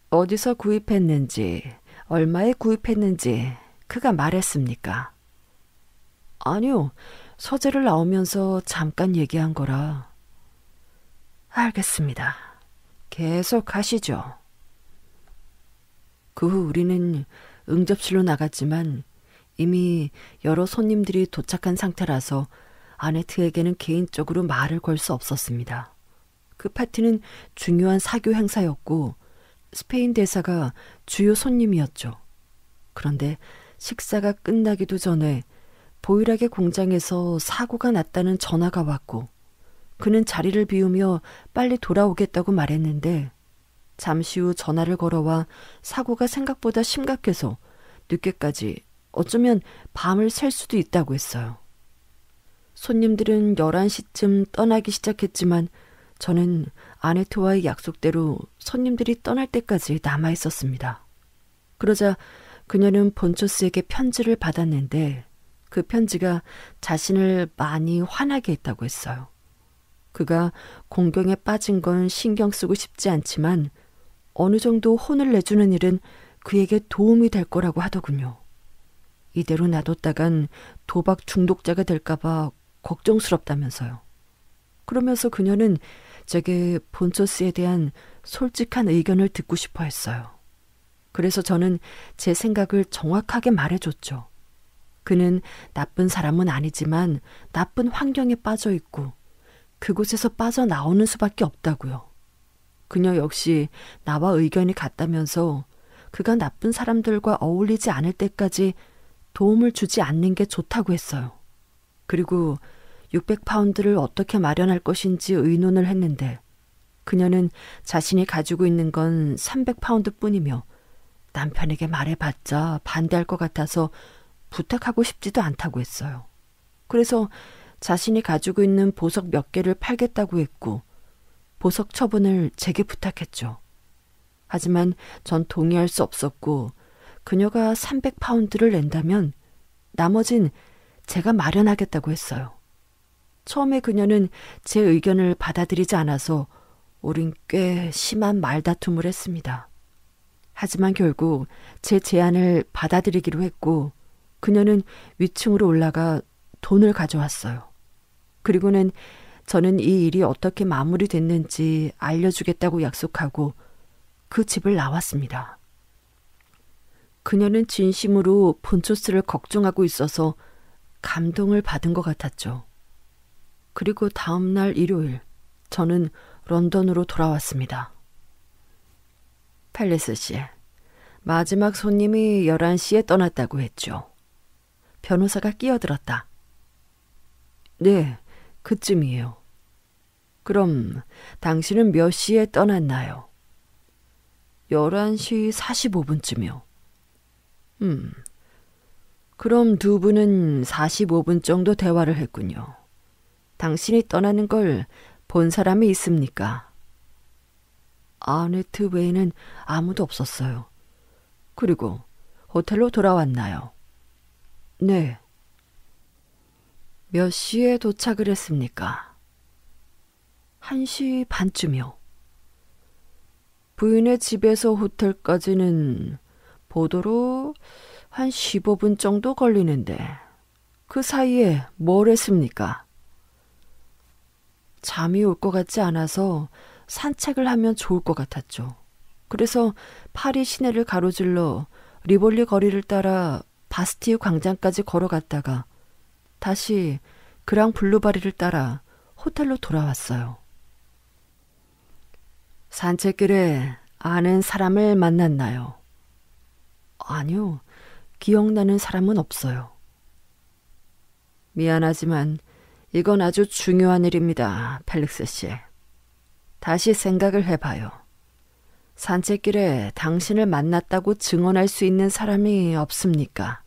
A: 어디서 구입했는지, 얼마에 구입했는지 그가 말했습니까? 아니요. 서재를 나오면서 잠깐 얘기한 거라. 알겠습니다. 계속 하시죠. 그 후 우리는 응접실로 나갔지만 이미 여러 손님들이 도착한 상태라서 아네트에게는 개인적으로 말을 걸 수 없었습니다. 그 파티는 중요한 사교 행사였고 스페인 대사가 주요 손님이었죠. 그런데 식사가 끝나기도 전에 보일하게 공장에서 사고가 났다는 전화가 왔고 그는 자리를 비우며 빨리 돌아오겠다고 말했는데 잠시 후 전화를 걸어와 사고가 생각보다 심각해서 늦게까지 어쩌면 밤을 샐 수도 있다고 했어요. 손님들은 11시쯤 떠나기 시작했지만 저는 아네트와의 약속대로 손님들이 떠날 때까지 남아 있었습니다. 그러자 그녀는 본초스에게 편지를 받았는데 그 편지가 자신을 많이 화나게 했다고 했어요. 그가 공경에 빠진 건 신경 쓰고 싶지 않지만 어느 정도 혼을 내주는 일은 그에게 도움이 될 거라고 하더군요. 이대로 놔뒀다간 도박 중독자가 될까봐 걱정스럽다면서요. 그러면서 그녀는 제게 본처스에 대한 솔직한 의견을 듣고 싶어 했어요. 그래서 저는 제 생각을 정확하게 말해줬죠. 그는 나쁜 사람은 아니지만 나쁜 환경에 빠져 있고 그곳에서 빠져나오는 수밖에 없다고요. 그녀 역시 나와 의견이 같다면서 그가 나쁜 사람들과 어울리지 않을 때까지 도움을 주지 않는 게 좋다고 했어요. 그리고 600파운드를 어떻게 마련할 것인지 의논을 했는데 그녀는 자신이 가지고 있는 건 300파운드 뿐이며 남편에게 말해봤자 반대할 것 같아서 부탁하고 싶지도 않다고 했어요. 그래서 자신이 가지고 있는 보석 몇 개를 팔겠다고 했고, 보석 처분을 제게 부탁했죠. 하지만 전 동의할 수 없었고, 그녀가 300파운드를 낸다면 나머진 제가 마련하겠다고 했어요. 처음에 그녀는 제 의견을 받아들이지 않아서 우린 꽤 심한 말다툼을 했습니다. 하지만 결국 제 제안을 받아들이기로 했고 그녀는 위층으로 올라가 돈을 가져왔어요. 그리고는 저는 이 일이 어떻게 마무리됐는지 알려주겠다고 약속하고 그 집을 나왔습니다. 그녀는 진심으로 본초스를 걱정하고 있어서 감동을 받은 것 같았죠. 그리고 다음날 일요일, 저는 런던으로 돌아왔습니다. 팔레스 씨, 마지막 손님이 11시에 떠났다고 했죠. 변호사가 끼어들었다. 네, 그쯤이에요. 그럼 당신은 몇 시에 떠났나요? 11시 45분쯤이요. 음. 그럼 두 분은 45분 정도 대화를 했군요. 당신이 떠나는 걸 본 사람이 있습니까? 아네트 외에는 아무도 없었어요. 그리고 호텔로 돌아왔나요? 네. 몇 시에 도착을 했습니까? 1시 반쯤이요. 부인의 집에서 호텔까지는 보도로 한 15분 정도 걸리는데 그 사이에 뭘 했습니까? 잠이 올 것 같지 않아서 산책을 하면 좋을 것 같았죠. 그래서 파리 시내를 가로질러 리볼리 거리를 따라 바스티유 광장까지 걸어갔다가 다시 그랑 블루바리를 따라 호텔로 돌아왔어요. 산책길에 아는 사람을 만났나요? 아니요. 기억나는 사람은 없어요. 미안하지만 이건 아주 중요한 일입니다, 펠릭스 씨. 다시 생각을 해봐요. 산책길에 당신을 만났다고 증언할 수 있는 사람이 없습니까?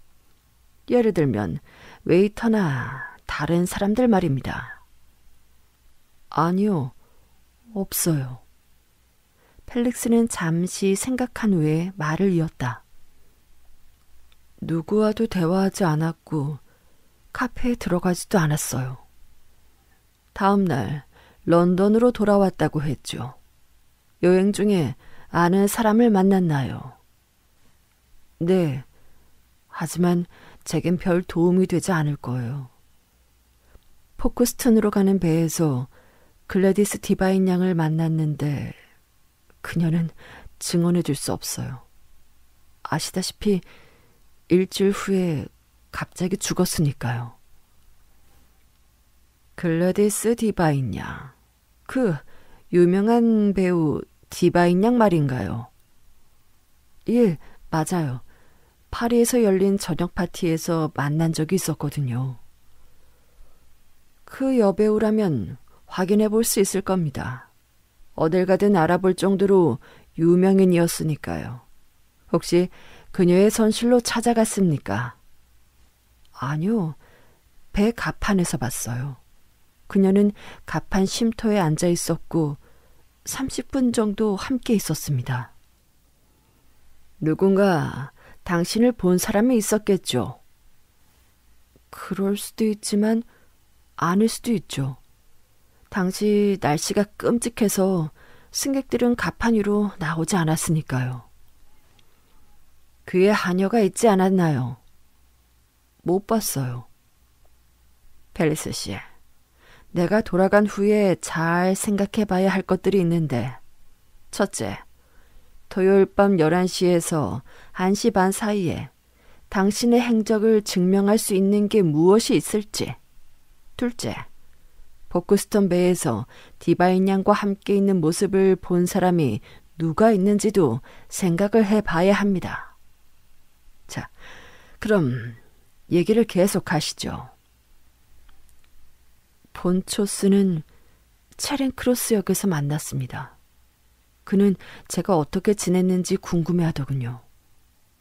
A: 예를 들면 웨이터나 다른 사람들 말입니다. 아니요, 없어요. 펠릭스는 잠시 생각한 후에 말을 이었다. 누구와도 대화하지 않았고 카페에 들어가지도 않았어요. 다음 날 런던으로 돌아왔다고 했죠. 여행 중에 아는 사람을 만났나요? 네. 하지만 제겐 별 도움이 되지 않을 거예요. 포크스턴으로 가는 배에서 글래디스 디바인 양을 만났는데 그녀는 증언해 줄 수 없어요. 아시다시피 일주일 후에 갑자기 죽었으니까요. 글래디스 디바인 양. 그 유명한 배우 디바인 양말인가요? 예, 맞아요. 파리에서 열린 저녁 파티에서 만난 적이 있었거든요. 그 여배우라면 확인해 볼 수 있을 겁니다. 어딜 가든 알아볼 정도로 유명인이었으니까요. 혹시 그녀의 선실로 찾아갔습니까? 아니요. 배 가판에서 봤어요. 그녀는 가판 쉼터에 앉아 있었고 30분 정도 함께 있었습니다. 누군가 당신을 본 사람이 있었겠죠. 그럴 수도 있지만 아닐 수도 있죠. 당시 날씨가 끔찍해서 승객들은 가판 위로 나오지 않았으니까요. 그의 하녀가 있지 않았나요? 못 봤어요. 벨리스 씨. 내가 돌아간 후에 잘 생각해 봐야 할 것들이 있는데. 첫째, 토요일 밤 11시에서 1시 반 사이에 당신의 행적을 증명할 수 있는 게 무엇이 있을지. 둘째, 포크스턴 베에서 디바인 양과 함께 있는 모습을 본 사람이 누가 있는지도 생각을 해 봐야 합니다. 자, 그럼 얘기를 계속 하시죠. 본초스는 체렌크로스역에서 만났습니다. 그는 제가 어떻게 지냈는지 궁금해 하더군요.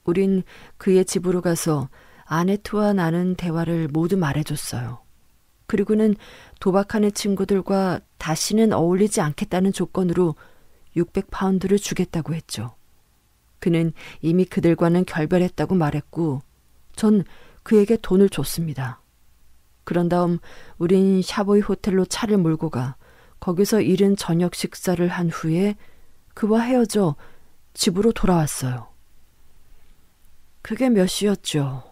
A: 우린 그의 집으로 가서 아네트와 나는 대화를 모두 말해줬어요. 그리고는 도박하는 친구들과 다시는 어울리지 않겠다는 조건으로 600파운드를 주겠다고 했죠. 그는 이미 그들과는 결별했다고 말했고, 전 그에게 돈을 줬습니다. 그런 다음 우린 샤보이 호텔로 차를 몰고 가. 거기서 이른 저녁 식사를 한 후에 그와 헤어져 집으로 돌아왔어요. 그게 몇 시였죠?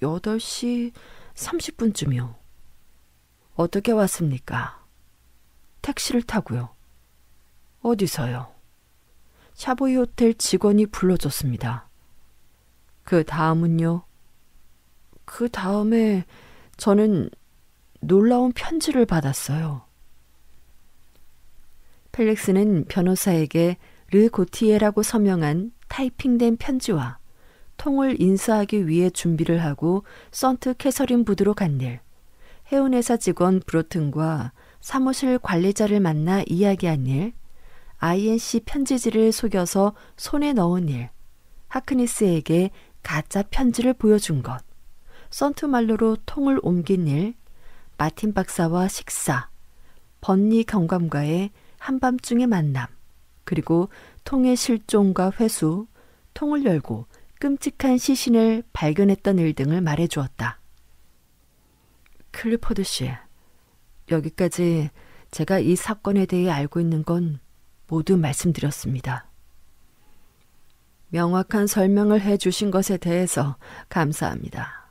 A: 8시 30분쯤이요. 어떻게 왔습니까? 택시를 타고요. 어디서요? 샤보이 호텔 직원이 불러줬습니다. 그 다음은요? 그 다음에 저는 놀라운 편지를 받았어요. 펠릭스는 변호사에게 르 고티에라고 서명한 타이핑된 편지와 통을 인수하기 위해 준비를 하고 썬트 캐서린 부두로 간 일, 해운회사 직원 브로튼과 사무실 관리자를 만나 이야기한 일, INC 편지지를 속여서 손에 넣은 일, 하크니스에게 가짜 편지를 보여준 것. 썬트말로로 통을 옮긴 일, 마틴 박사와 식사, 번니 경감과의 한밤중의 만남, 그리고 통의 실종과 회수, 통을 열고 끔찍한 시신을 발견했던 일 등을 말해 주었다. 클리퍼드 씨, 여기까지 제가 이 사건에 대해 알고 있는 건 모두 말씀드렸습니다. 명확한 설명을 해 주신 것에 대해서 감사합니다.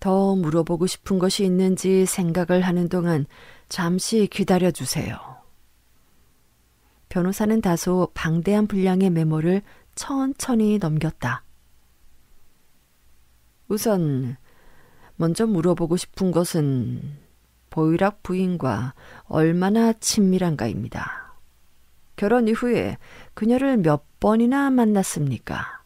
A: 더 물어보고 싶은 것이 있는지 생각을 하는 동안 잠시 기다려 주세요. 변호사는 다소 방대한 분량의 메모를 천천히 넘겼다. 우선 먼저 물어보고 싶은 것은 보이락 부인과 얼마나 친밀한가입니다. 결혼 이후에 그녀를 몇 번이나 만났습니까?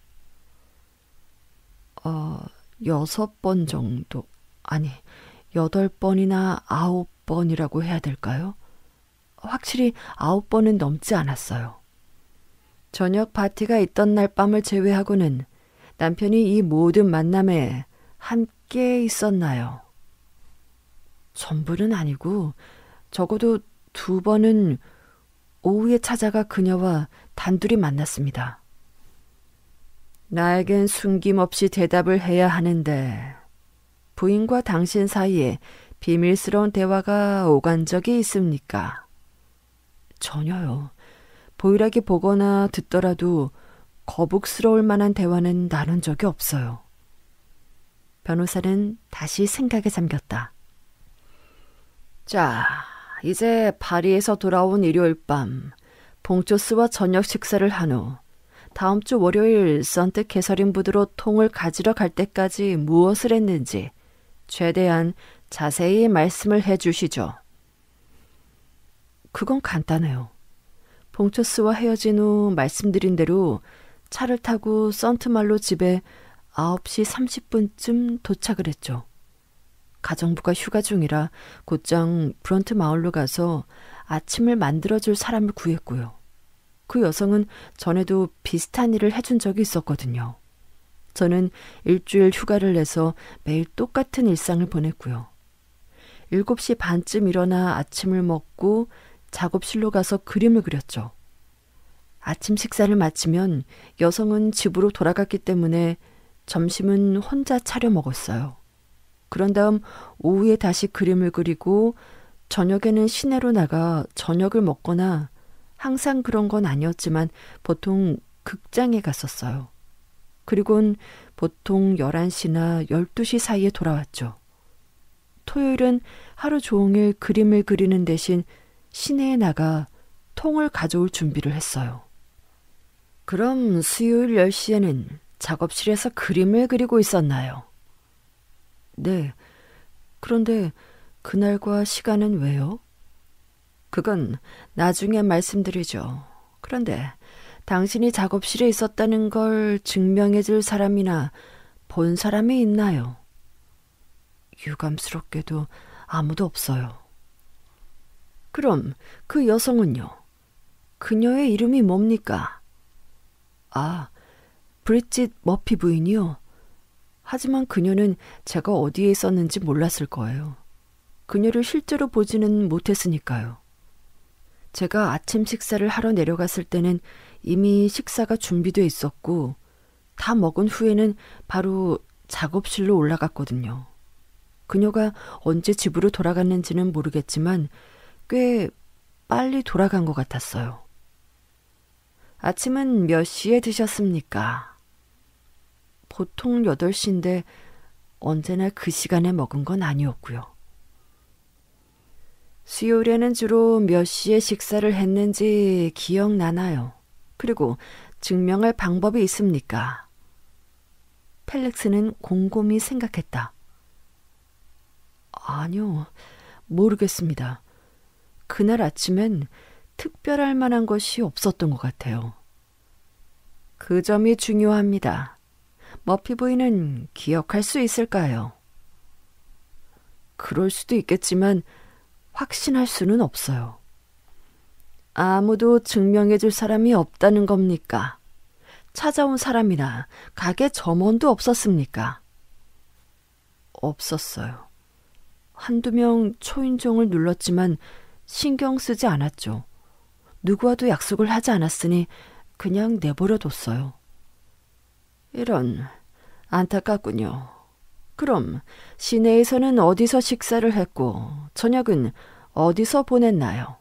A: 어, 여섯 번 정도, 아니, 여덟 번이나 아홉 번이라고 해야 될까요? 확실히 아홉 번은 넘지 않았어요. 저녁 파티가 있던 날 밤을 제외하고는 남편이 이 모든 만남에 함께 있었나요? 전부는 아니고 적어도 두 번은 오후에 찾아가 그녀와 단둘이 만났습니다. 나에겐 숨김없이 대답을 해야 하는데 부인과 당신 사이에 비밀스러운 대화가 오간 적이 있습니까? 전혀요. 보일하게 보거나 듣더라도 거북스러울 만한 대화는 나눈 적이 없어요. 변호사는 다시 생각에 잠겼다. 자, 이제 파리에서 돌아온 일요일 밤, 봉조스와 저녁 식사를 한후 다음 주 월요일 선뜻 개설인부드로 통을 가지러 갈 때까지 무엇을 했는지 최대한 자세히 말씀을 해 주시죠. 그건 간단해요. 봉처스와 헤어진 후 말씀드린 대로 차를 타고 썬트말로 집에 9시 30분쯤 도착을 했죠. 가정부가 휴가 중이라 곧장 브런트 마을로 가서 아침을 만들어줄 사람을 구했고요. 그 여성은 전에도 비슷한 일을 해준 적이 있었거든요. 저는 일주일 휴가를 내서 매일 똑같은 일상을 보냈고요. 7시 반쯤 일어나 아침을 먹고 작업실로 가서 그림을 그렸죠. 아침 식사를 마치면 여성은 집으로 돌아갔기 때문에 점심은 혼자 차려 먹었어요. 그런 다음 오후에 다시 그림을 그리고 저녁에는 시내로 나가 저녁을 먹거나 항상 그런 건 아니었지만 보통 극장에 갔었어요. 그리곤 보통 11시나 12시 사이에 돌아왔죠. 토요일은 하루 종일 그림을 그리는 대신 시내에 나가 통을 가져올 준비를 했어요. 그럼 수요일 10시에는 작업실에서 그림을 그리고 있었나요? 네. 그런데 그날과 시간은 왜요? 그건 나중에 말씀드리죠. 그런데 당신이 작업실에 있었다는 걸 증명해 줄 사람이나 본 사람이 있나요? 유감스럽게도 아무도 없어요. 그럼 그 여성은요? 그녀의 이름이 뭡니까? 아, 브릿짓 머피 부인이요. 하지만 그녀는 제가 어디에 있었는지 몰랐을 거예요. 그녀를 실제로 보지는 못했으니까요. 제가 아침 식사를 하러 내려갔을 때는 이미 식사가 준비돼 있었고 다 먹은 후에는 바로 작업실로 올라갔거든요. 그녀가 언제 집으로 돌아갔는지는 모르겠지만 꽤 빨리 돌아간 것 같았어요. 아침은 몇 시에 드셨습니까? 보통 8시인데 언제나 그 시간에 먹은 건 아니었고요. 수요일에는 주로 몇 시에 식사를 했는지 기억나나요? 그리고 증명할 방법이 있습니까? 펠렉스는 곰곰이 생각했다. 아니요, 모르겠습니다. 그날 아침엔 특별할 만한 것이 없었던 것 같아요. 그 점이 중요합니다. 머피 부인은 기억할 수 있을까요? 그럴 수도 있겠지만 확신할 수는 없어요. 아무도 증명해 줄 사람이 없다는 겁니까? 찾아온 사람이나 가게 점원도 없었습니까? 없었어요. 한두 명 초인종을 눌렀지만 신경 쓰지 않았죠. 누구와도 약속을 하지 않았으니 그냥 내버려뒀어요. 이런, 안타깝군요. 그럼 시내에서는 어디서 식사를 했고 저녁은 어디서 보냈나요?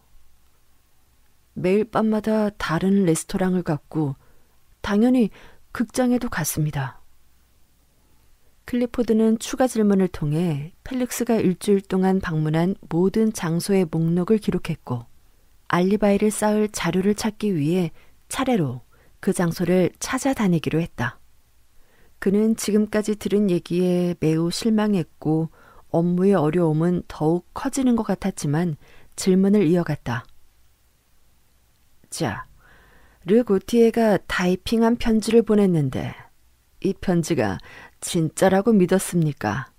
A: 매일 밤마다 다른 레스토랑을 갔고 당연히 극장에도 갔습니다. 클리포드는 추가 질문을 통해 펠릭스가 일주일 동안 방문한 모든 장소의 목록을 기록했고 알리바이를 쌓을 자료를 찾기 위해 차례로 그 장소를 찾아다니기로 했다. 그는 지금까지 들은 얘기에 매우 실망했고 업무의 어려움은 더욱 커지는 것 같았지만 질문을 이어갔다. 자, 르고티에가 타이핑한 편지를 보냈는데 이 편지가 진짜라고 믿었습니까?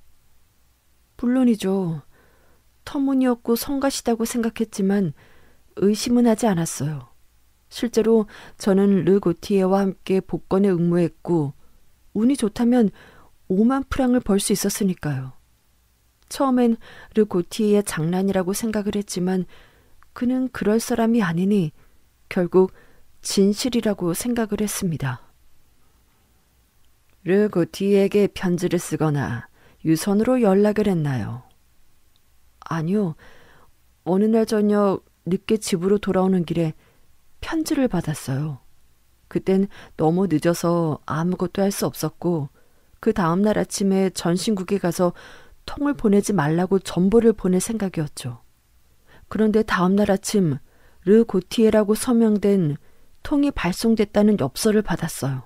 A: 물론이죠. 터무니없고 성가시다고 생각했지만 의심은 하지 않았어요. 실제로 저는 르고티에와 함께 복권에 응모했고 운이 좋다면 5만 프랑을 벌 수 있었으니까요. 처음엔 르고티의 장난이라고 생각을 했지만 그는 그럴 사람이 아니니 결국 진실이라고 생각을 했습니다. 르고티에게 편지를 쓰거나 유선으로 연락을 했나요? 아니요. 어느 날 저녁 늦게 집으로 돌아오는 길에 편지를 받았어요. 그땐 너무 늦어서 아무것도 할 수 없었고 그 다음날 아침에 전신국에 가서 통을 보내지 말라고 전보를 보낼 생각이었죠. 그런데 다음날 아침 르 고티에라고 서명된 통이 발송됐다는 엽서를 받았어요.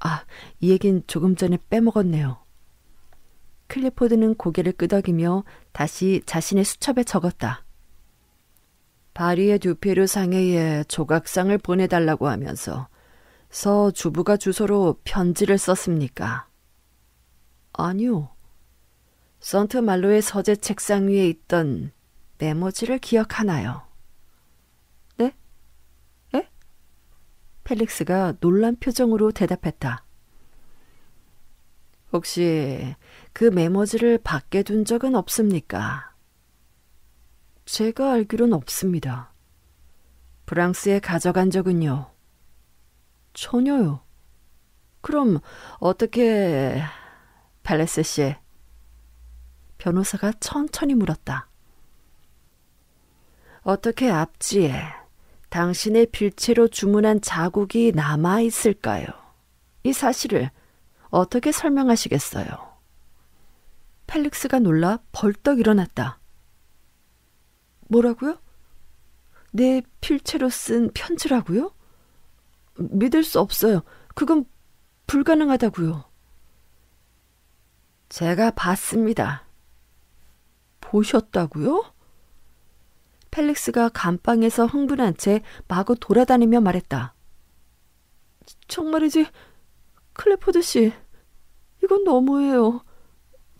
A: 아, 이 얘긴 조금 전에 빼먹었네요. 클리포드는 고개를 끄덕이며 다시 자신의 수첩에 적었다. 바리의 듀페르 상해에 조각상을 보내달라고 하면서 서 주부가 주소로 편지를 썼습니까? 아니요. 선트말로의 서재 책상 위에 있던 메모지를 기억하나요? 네? 에? 예? 펠릭스가 놀란 표정으로 대답했다. 혹시 그 메모지를 밖에 둔 적은 없습니까? 제가 알기론 없습니다. 프랑스에 가져간 적은요. 전혀요. 그럼 어떻게 발레스 씨? 변호사가 천천히 물었다. 어떻게 앞지에 당신의 필체로 주문한 자국이 남아 있을까요? 이 사실을 어떻게 설명하시겠어요? 펠릭스가 놀라 벌떡 일어났다. 뭐라고요? 내 필체로 쓴 편지라고요? 믿을 수 없어요. 그건 불가능하다고요. 제가 봤습니다. 보셨다고요? 펠릭스가 감방에서 흥분한 채 마구 돌아다니며 말했다. 정말이지, 클레포드 씨, 이건 너무해요.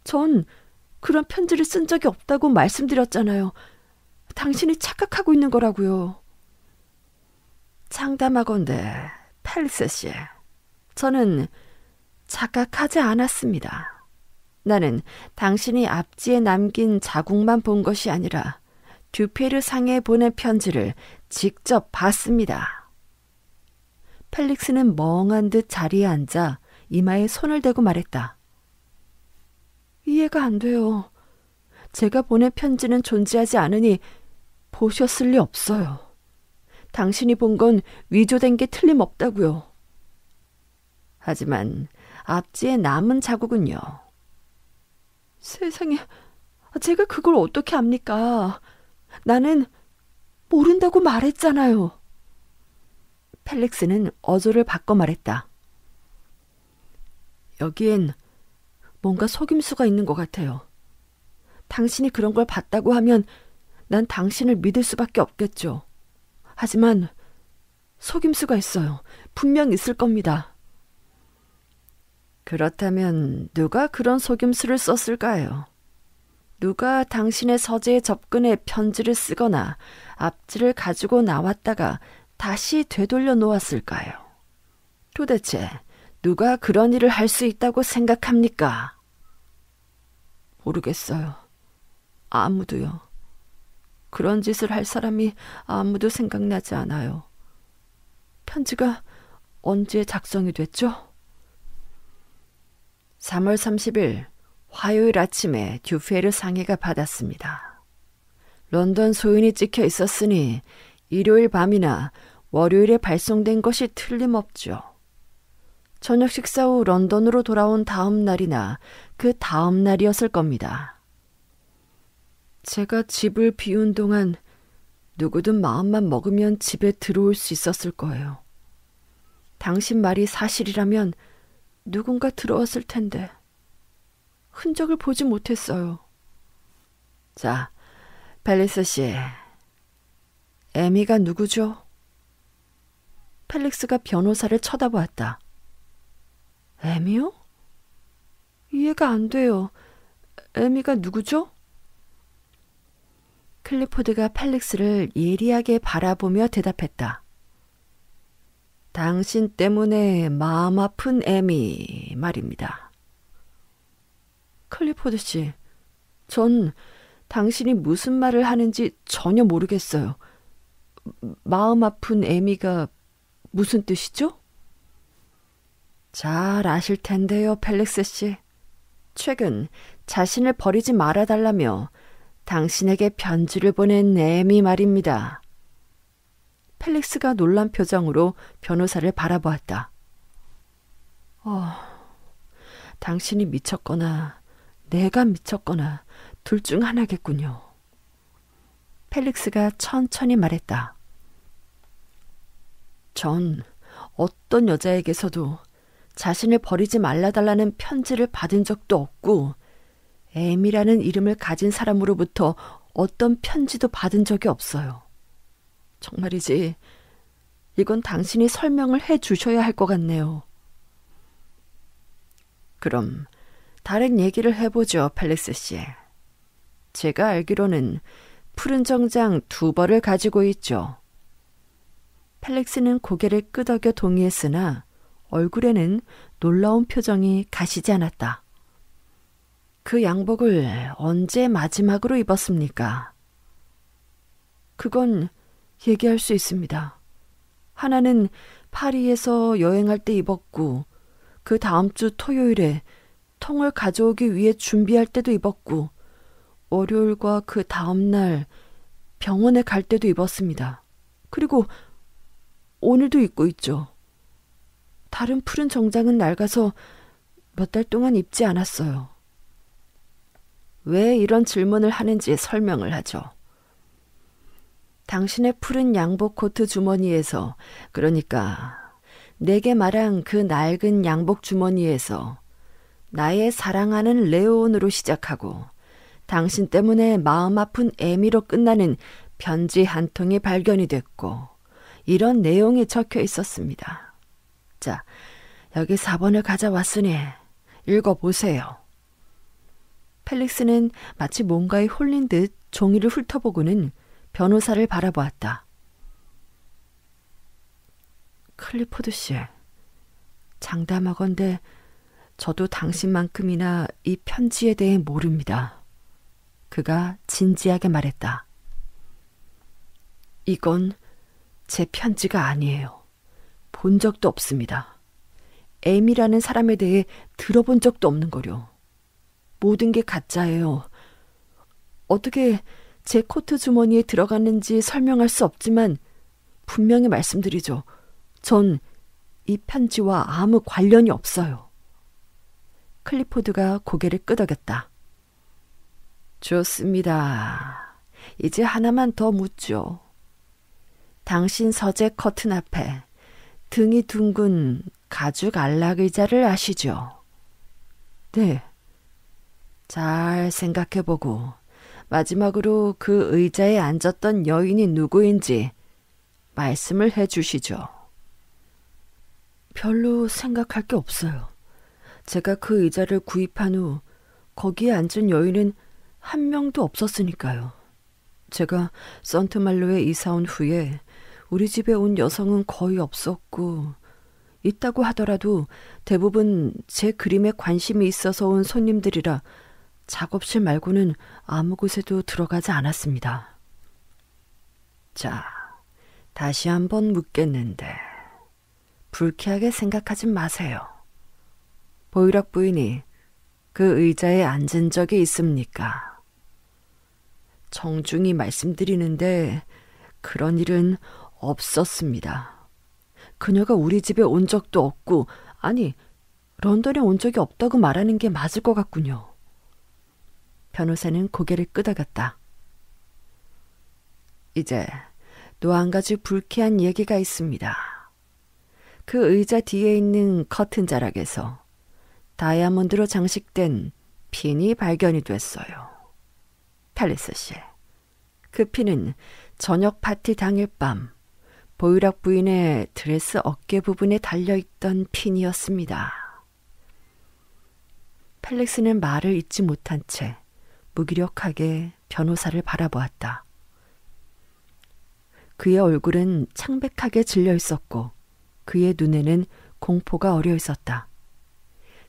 A: 전 그런 편지를 쓴 적이 없다고 말씀드렸잖아요. 당신이 착각하고 있는 거라고요. 장담하건대 펠스 씨, 저는 착각하지 않았습니다. 나는 당신이 앞지에 남긴 자국만 본 것이 아니라 듀페르 상에 보낸 편지를 직접 봤습니다. 펠릭스는 멍한 듯 자리에 앉아 이마에 손을 대고 말했다. 이해가 안 돼요. 제가 보낸 편지는 존재하지 않으니 보셨을 리 없어요. 당신이 본 건 위조된 게 틀림없다고요. 하지만 앞지에 남은 자국은요. 세상에, 제가 그걸 어떻게 압니까? 나는 모른다고 말했잖아요. 펠릭스는 어조를 바꿔 말했다. 여기엔 뭔가 속임수가 있는 것 같아요. 당신이 그런 걸 봤다고 하면 난 당신을 믿을 수밖에 없겠죠. 하지만 속임수가 있어요. 분명 있을 겁니다. 그렇다면 누가 그런 속임수를 썼을까요? 누가 당신의 서재에 접근해 편지를 쓰거나 앞지를 가지고 나왔다가 다시 되돌려 놓았을까요? 도대체 누가 그런 일을 할 수 있다고 생각합니까? 모르겠어요. 아무도요. 그런 짓을 할 사람이 아무도 생각나지 않아요. 편지가 언제 작성이 됐죠? 3월 30일 화요일 아침에 듀페르 상해가 받았습니다. 런던 소인이 찍혀 있었으니 일요일 밤이나 월요일에 발송된 것이 틀림없죠. 저녁 식사 후 런던으로 돌아온 다음 날이나 그 다음 날이었을 겁니다. 제가 집을 비운 동안 누구든 마음만 먹으면 집에 들어올 수 있었을 거예요. 당신 말이 사실이라면 누군가 들어왔을 텐데. 흔적을 보지 못했어요. 자, 펠릭스 씨. 에미가 누구죠? 펠릭스가 변호사를 쳐다보았다. 에미요? 이해가 안 돼요. 에미가 누구죠? 클리포드가 팔릭스를 예리하게 바라보며 대답했다. 당신 때문에 마음 아픈 애미 말입니다. 클리포드 씨, 전 당신이 무슨 말을 하는지 전혀 모르겠어요. 마음 아픈 애미가 무슨 뜻이죠? 잘 아실 텐데요, 펠릭스 씨. 최근 자신을 버리지 말아달라며 당신에게 편지를 보낸 엠미 말입니다. 펠릭스가 놀란 표정으로 변호사를 바라보았다. 어, 당신이 미쳤거나 내가 미쳤거나 둘 중 하나겠군요. 펠릭스가 천천히 말했다. 전 어떤 여자에게서도 자신을 버리지 말라달라는 편지를 받은 적도 없고 엠이라는 이름을 가진 사람으로부터 어떤 편지도 받은 적이 없어요. 정말이지, 이건 당신이 설명을 해 주셔야 할 것 같네요. 그럼, 다른 얘기를 해보죠, 펠릭스 씨. 제가 알기로는 푸른 정장 두 벌을 가지고 있죠. 펠릭스는 고개를 끄덕여 동의했으나 얼굴에는 놀라운 표정이 가시지 않았다. 그 양복을 언제 마지막으로 입었습니까? 그건 얘기할 수 있습니다. 하나는 파리에서 여행할 때 입었고, 그 다음 주 토요일에 통을 가져오기 위해 준비할 때도 입었고, 월요일과 그 다음날 병원에 갈 때도 입었습니다. 그리고 오늘도 입고 있죠. 다른 푸른 정장은 낡아서 몇 달 동안 입지 않았어요. 왜 이런 질문을 하는지 설명을 하죠. 당신의 푸른 양복 코트 주머니에서, 그러니까 내게 말한 그 낡은 양복 주머니에서 나의 사랑하는 레온으로 시작하고 당신 때문에 마음 아픈 애미로 끝나는 편지 한 통이 발견이 됐고 이런 내용이 적혀 있었습니다. 자, 여기 4번을 가져왔으니 읽어보세요. 펠릭스는 마치 뭔가에 홀린 듯 종이를 훑어보고는 변호사를 바라보았다. 클리포드 씨, 장담하건대 저도 당신만큼이나 이 편지에 대해 모릅니다. 그가 진지하게 말했다. 이건 제 편지가 아니에요. 본 적도 없습니다. 에미라는 사람에 대해 들어본 적도 없는 거려 모든 게 가짜예요. 어떻게 제 코트 주머니에 들어갔는지 설명할 수 없지만 분명히 말씀드리죠. 전 이 편지와 아무 관련이 없어요. 클리포드가 고개를 끄덕였다. 좋습니다. 이제 하나만 더 묻죠. 당신 서재 커튼 앞에 등이 둥근 가죽 안락 의자를 아시죠? 네. 잘 생각해보고 마지막으로 그 의자에 앉았던 여인이 누구인지 말씀을 해주시죠. 별로 생각할 게 없어요. 제가 그 의자를 구입한 후 거기에 앉은 여인은 한 명도 없었으니까요. 제가 썬트말로에 이사 온 후에 우리 집에 온 여성은 거의 없었고 있다고 하더라도 대부분 제 그림에 관심이 있어서 온 손님들이라 작업실 말고는 아무 곳에도 들어가지 않았습니다. 자, 다시 한번 묻겠는데, 불쾌하게 생각하지 마세요. 보이락 부인이 그 의자에 앉은 적이 있습니까? 정중히 말씀드리는데, 그런 일은 없었습니다. 그녀가 우리 집에 온 적도 없고, 아니, 런던에 온 적이 없다고 말하는 게 맞을 것 같군요. 변호사는 고개를 끄덕였다. 이제 또 한 가지 불쾌한 얘기가 있습니다. 그 의자 뒤에 있는 커튼 자락에서 다이아몬드로 장식된 핀이 발견이 됐어요. 팰리스 씨. 그 핀은 저녁 파티 당일 밤 보유락 부인의 드레스 어깨 부분에 달려있던 핀이었습니다. 펠릭스는 말을 잇지 못한 채 무기력하게 변호사를 바라보았다. 그의 얼굴은 창백하게 질려 있었고 그의 눈에는 공포가 어려 있었다.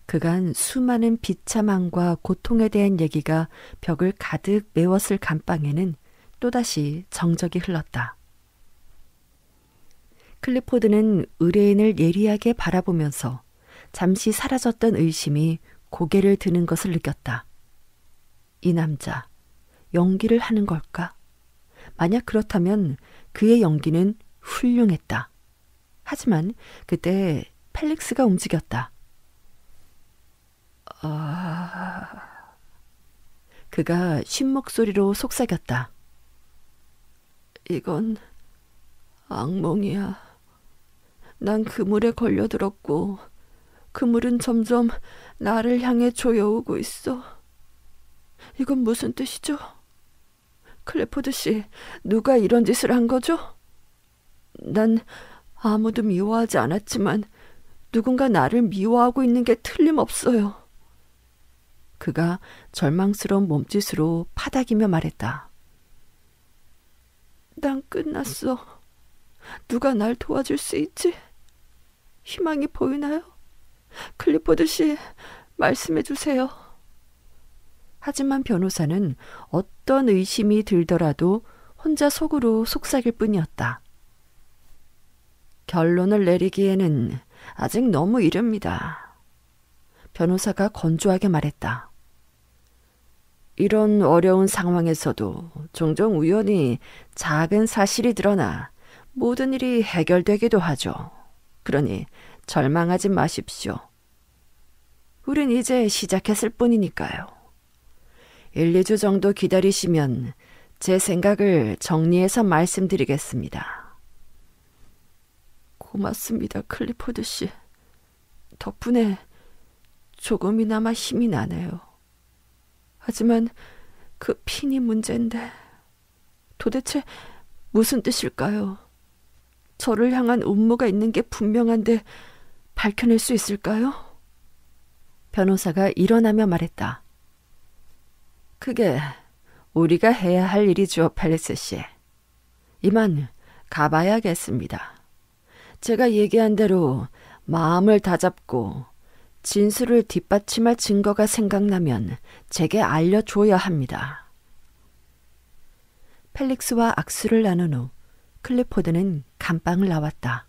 A: 그간 수많은 비참함과 고통에 대한 얘기가 벽을 가득 메웠을 감방에는 또다시 정적이 흘렀다. 클리포드는 의뢰인을 예리하게 바라보면서 잠시 사라졌던 의심이 고개를 드는 것을 느꼈다. 이 남자, 연기를 하는 걸까? 만약 그렇다면 그의 연기는 훌륭했다. 하지만 그때 펠릭스가 움직였다. 아... 그가 쉰 목소리로 속삭였다. 이건 악몽이야. 난 그물에 걸려들었고, 그물은 점점 나를 향해 조여오고 있어. 이건 무슨 뜻이죠? 클레포드 씨, 누가 이런 짓을 한 거죠? 난 아무도 미워하지 않았지만 누군가 나를 미워하고 있는 게 틀림없어요. 그가 절망스러운 몸짓으로 파닥이며 말했다. 난 끝났어. 누가 날 도와줄 수 있지? 희망이 보이나요? 클리포드 씨, 말씀해 주세요. 하지만 변호사는 어떤 의심이 들더라도 혼자 속으로 속삭일 뿐이었다. 결론을 내리기에는 아직 너무 이릅니다. 변호사가 건조하게 말했다. 이런 어려운 상황에서도 종종 우연히 작은 사실이 드러나 모든 일이 해결되기도 하죠. 그러니 절망하지 마십시오. 우린 이제 시작했을 뿐이니까요. 1, 2주 정도 기다리시면 제 생각을 정리해서 말씀드리겠습니다. 고맙습니다, 클리포드 씨. 덕분에 조금이나마 힘이 나네요. 하지만 그 핀이 문제인데 도대체 무슨 뜻일까요? 저를 향한 음모가 있는 게 분명한데 밝혀낼 수 있을까요? 변호사가 일어나며 말했다. 그게 우리가 해야 할 일이죠, 팰리스 씨. 이만 가봐야겠습니다. 제가 얘기한 대로 마음을 다잡고 진술을 뒷받침할 증거가 생각나면 제게 알려줘야 합니다. 펠릭스와 악수를 나눈 후 클리포드는 감방을 나왔다.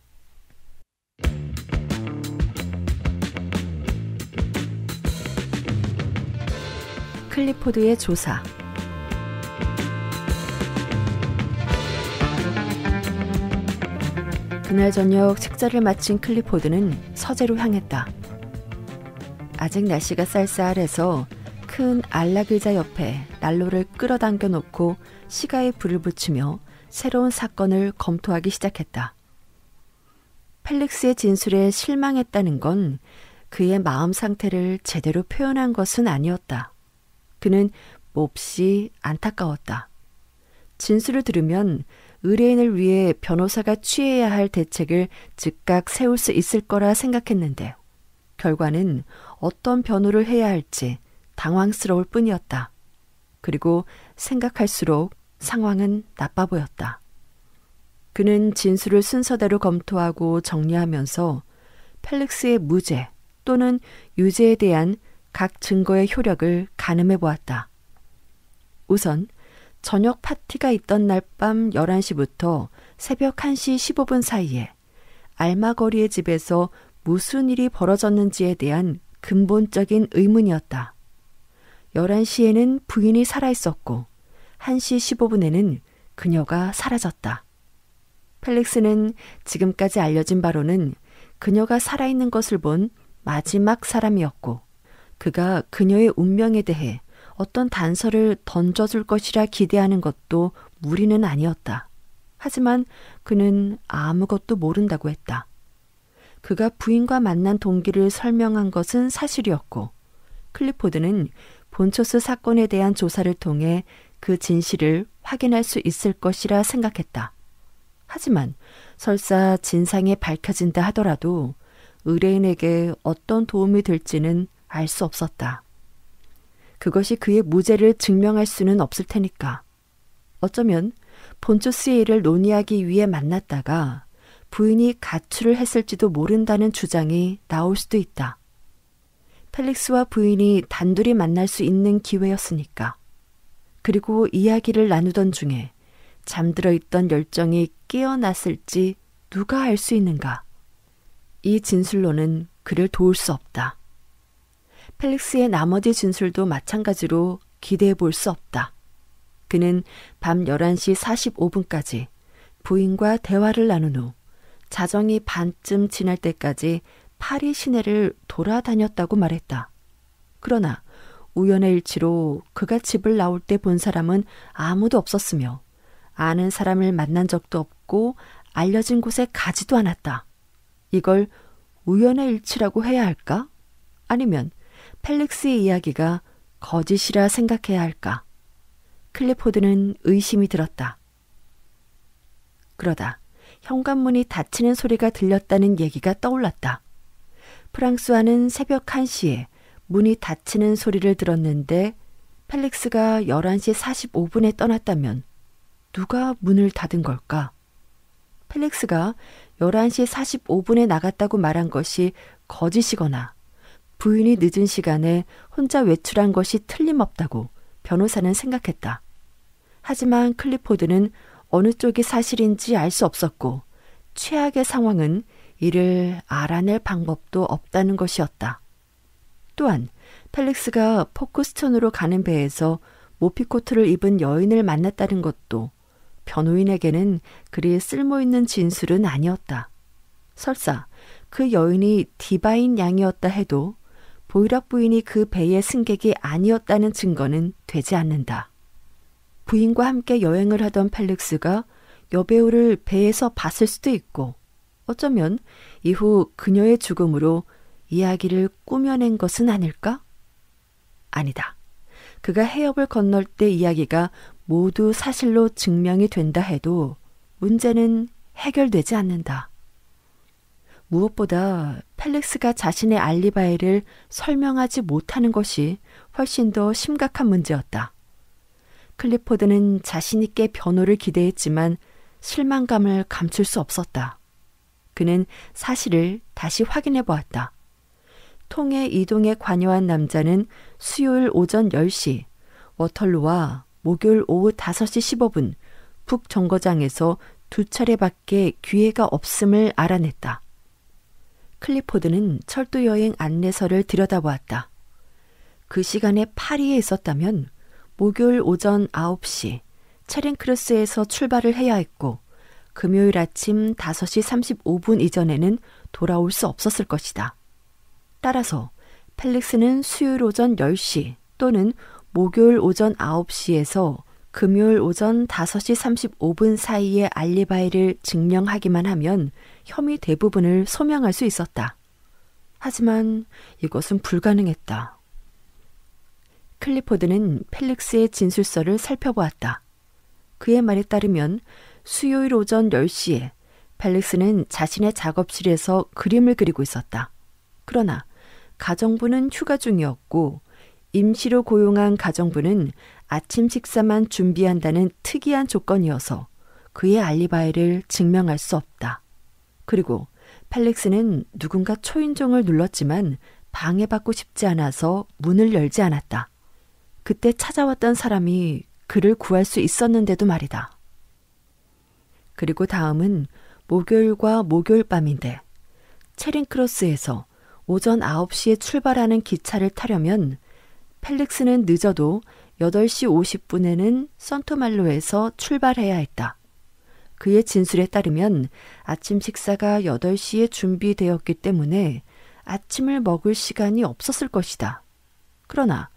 A: 클리포드의 조사 그날 저녁 식사를 마친 클리포드는 서재로 향했다. 아직 날씨가 쌀쌀해서 큰알라기자 옆에 난로를 끌어당겨 놓고 시가에 불을 붙이며 새로운 사건을 검토하기 시작했다. 펠릭스의 진술에 실망했다는 건 그의 마음 상태를 제대로 표현한 것은 아니었다. 그는 몹시 안타까웠다. 진술을 들으면 의뢰인을 위해 변호사가 취해야 할 대책을 즉각 세울 수 있을 거라 생각했는데 결과는 어떤 변호를 해야 할지 당황스러울 뿐이었다. 그리고 생각할수록 상황은 나빠 보였다. 그는 진술을 순서대로 검토하고 정리하면서 펠릭스의 무죄 또는 유죄에 대한 각 증거의 효력을 가늠해 보았다. 우선 저녁 파티가 있던 날 밤 11시부터 새벽 1시 15분 사이에 알마거리의 집에서 무슨 일이 벌어졌는지에 대한 근본적인 의문이었다. 11시에는 부인이 살아있었고 1시 15분에는 그녀가 사라졌다. 펠릭스는 지금까지 알려진 바로는 그녀가 살아있는 것을 본 마지막 사람이었고 그가 그녀의 운명에 대해 어떤 단서를 던져줄 것이라 기대하는 것도 무리는 아니었다. 하지만 그는 아무것도 모른다고 했다. 그가 부인과 만난 동기를 설명한 것은 사실이었고, 클리포드는 본초스 사건에 대한 조사를 통해 그 진실을 확인할 수 있을 것이라 생각했다. 하지만 설사 진상이 밝혀진다 하더라도 의뢰인에게 어떤 도움이 될지는 알수 없었다. 그것이 그의 무죄를 증명할 수는 없을 테니까. 어쩌면 본초스의 일을 논의하기 위해 만났다가 부인이 가출을 했을지도 모른다는 주장이 나올 수도 있다. 펠릭스와 부인이 단둘이 만날 수 있는 기회였으니까. 그리고 이야기를 나누던 중에 잠들어 있던 열정이 깨어났을지 누가 알 수 있는가? 이 진술로는 그를 도울 수 없다. 펠릭스의 나머지 진술도 마찬가지로 기대해 볼 수 없다. 그는 밤 11시 45분까지 부인과 대화를 나눈 후 자정이 반쯤 지날 때까지 파리 시내를 돌아다녔다고 말했다. 그러나 우연의 일치로 그가 집을 나올 때 본 사람은 아무도 없었으며 아는 사람을 만난 적도 없고 알려진 곳에 가지도 않았다. 이걸 우연의 일치라고 해야 할까? 아니면 펠릭스의 이야기가 거짓이라 생각해야 할까? 클리포드는 의심이 들었다. 그러다 현관문이 닫히는 소리가 들렸다는 얘기가 떠올랐다. 프랑스와는 새벽 1시에 문이 닫히는 소리를 들었는데 펠릭스가 11시 45분에 떠났다면 누가 문을 닫은 걸까? 펠릭스가 11시 45분에 나갔다고 말한 것이 거짓이거나 부인이 늦은 시간에 혼자 외출한 것이 틀림없다고 변호사는 생각했다. 하지만 클리포드는 어느 쪽이 사실인지 알 수 없었고 최악의 상황은 이를 알아낼 방법도 없다는 것이었다. 또한 탈릭스가 포크스톤으로 가는 배에서 모피코트를 입은 여인을 만났다는 것도 변호인에게는 그리 쓸모있는 진술은 아니었다. 설사 그 여인이 디바인 양이었다 해도 보이락 부인이 그 배의 승객이 아니었다는 증거는 되지 않는다. 부인과 함께 여행을 하던 펠릭스가 여배우를 배에서 봤을 수도 있고 어쩌면 이후 그녀의 죽음으로 이야기를 꾸며낸 것은 아닐까? 아니다. 그가 해협을 건널 때 이야기가 모두 사실로 증명이 된다 해도 문제는 해결되지 않는다. 무엇보다 펠릭스가 자신의 알리바이를 설명하지 못하는 것이 훨씬 더 심각한 문제였다. 클리포드는 자신있게 변호를 기대했지만 실망감을 감출 수 없었다. 그는 사실을 다시 확인해 보았다. 통해 이동에 관여한 남자는 수요일 오전 10시 워털루와 목요일 오후 5시 15분 북 정거장에서 두 차례밖에 기회가 없음을 알아냈다. 클리포드는 철도 여행 안내서를 들여다보았다. 그 시간에 파리에 있었다면 목요일 오전 9시 체링크루스에서 출발을 해야 했고 금요일 아침 5시 35분 이전에는 돌아올 수 없었을 것이다. 따라서 펠릭스는 수요일 오전 10시 또는 목요일 오전 9시에서 금요일 오전 5시 35분 사이에 알리바이를 증명하기만 하면 혐의 대부분을 소명할 수 있었다. 하지만 이것은 불가능했다. 클리포드는 펠릭스의 진술서를 살펴보았다. 그의 말에 따르면 수요일 오전 10시에 펠릭스는 자신의 작업실에서 그림을 그리고 있었다. 그러나 가정부는 휴가 중이었고 임시로 고용한 가정부는 아침 식사만 준비한다는 특이한 조건이어서 그의 알리바이를 증명할 수 없다. 그리고 팔렉스는 누군가 초인종을 눌렀지만 방해받고 싶지 않아서 문을 열지 않았다. 그때 찾아왔던 사람이 그를 구할 수 있었는데도 말이다. 그리고 다음은 목요일과 목요일 밤인데 체링크로스에서 오전 9시에 출발하는 기차를 타려면 펠릭스는 늦어도 8시 50분에는 선토말로에서 출발해야 했다. 그의 진술에 따르면 아침 식사가 8시에 준비되었기 때문에 아침을 먹을 시간이 없었을 것이다. 그러나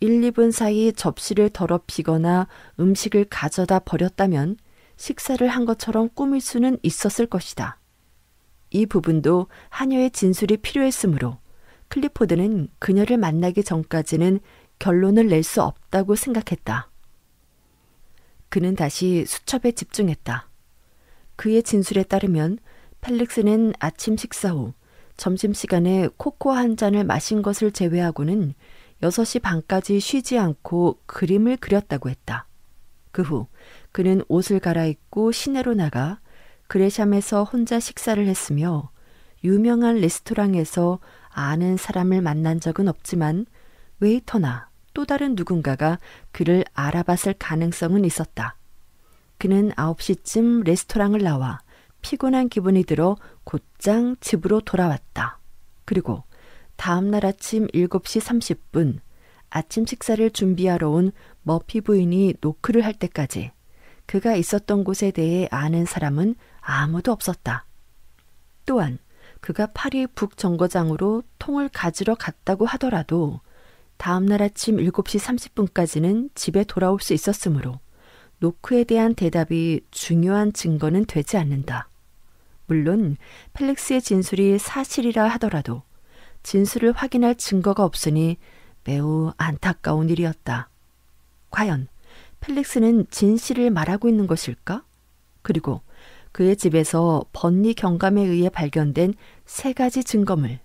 A: 1, 2분 사이 접시를 더럽히거나 음식을 가져다 버렸다면 식사를 한 것처럼 꾸밀 수는 있었을 것이다. 이 부분도 하녀의 진술이 필요했으므로 클리포드는 그녀를 만나기 전까지는 결론을 낼 수 없다고 생각했다. 그는 다시 수첩에 집중했다. 그의 진술에 따르면 펠릭스는 아침 식사 후 점심시간에 코코 한 잔을 마신 것을 제외하고는 6시 반까지 쉬지 않고 그림을 그렸다고 했다. 그 후 그는 옷을 갈아입고 시내로 나가 그레샴에서 혼자 식사를 했으며 유명한 레스토랑에서 아는 사람을 만난 적은 없지만 웨이터나 또 다른 누군가가 그를 알아봤을 가능성은 있었다. 그는 9시쯤 레스토랑을 나와 피곤한 기분이 들어 곧장 집으로 돌아왔다. 그리고 다음날 아침 7시 30분 아침 식사를 준비하러 온 머피 부인이 노크를 할 때까지 그가 있었던 곳에 대해 아는 사람은 아무도 없었다. 또한 그가 파리 북정거장으로 통을 가지러 갔다고 하더라도 다음날 아침 7시 30분까지는 집에 돌아올 수 있었으므로 노크에 대한 대답이 중요한 증거는 되지 않는다. 물론 펠릭스의 진술이 사실이라 하더라도 진술을 확인할 증거가 없으니 매우 안타까운 일이었다. 과연 펠릭스는 진실을 말하고 있는 것일까? 그리고 그의 집에서 번니 경감에 의해 발견된 세 가지 증거물,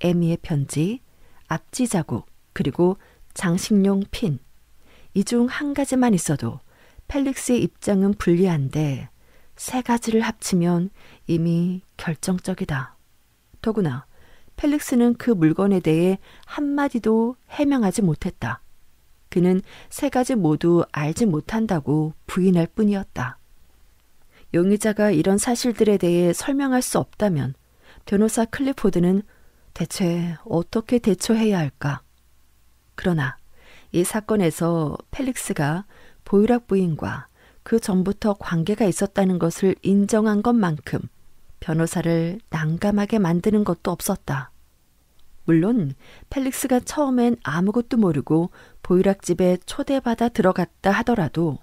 A: 에미의 편지, 앞지 자국, 그리고 장식용 핀. 이 중 한 가지만 있어도 펠릭스의 입장은 불리한데 세 가지를 합치면 이미 결정적이다. 더구나 펠릭스는 그 물건에 대해 한마디도 해명하지 못했다. 그는 세 가지 모두 알지 못한다고 부인할 뿐이었다. 용의자가 이런 사실들에 대해 설명할 수 없다면 변호사 클리포드는 대체 어떻게 대처해야 할까? 그러나 이 사건에서 펠릭스가 보유락 부인과 그 전부터 관계가 있었다는 것을 인정한 것만큼 변호사를 난감하게 만드는 것도 없었다. 물론 펠릭스가 처음엔 아무것도 모르고 보유락 집에 초대받아 들어갔다 하더라도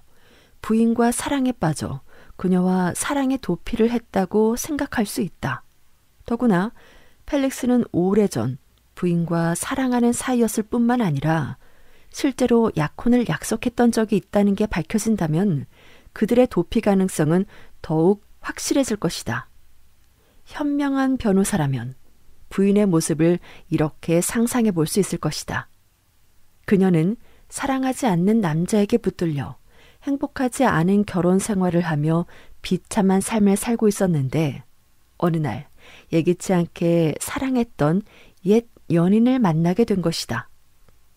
A: 부인과 사랑에 빠져 그녀와 사랑의 도피를 했다고 생각할 수 있다. 더구나 펠릭스는 오래전 부인과 사랑하는 사이였을 뿐만 아니라 실제로 약혼을 약속했던 적이 있다는 게 밝혀진다면 그들의 도피 가능성은 더욱 확실해질 것이다. 현명한 변호사라면 부인의 모습을 이렇게 상상해 볼 수 있을 것이다. 그녀는 사랑하지 않는 남자에게 붙들려 행복하지 않은 결혼 생활을 하며 비참한 삶을 살고 있었는데 어느 날 예기치 않게 사랑했던 옛 연인을 만나게 된 것이다.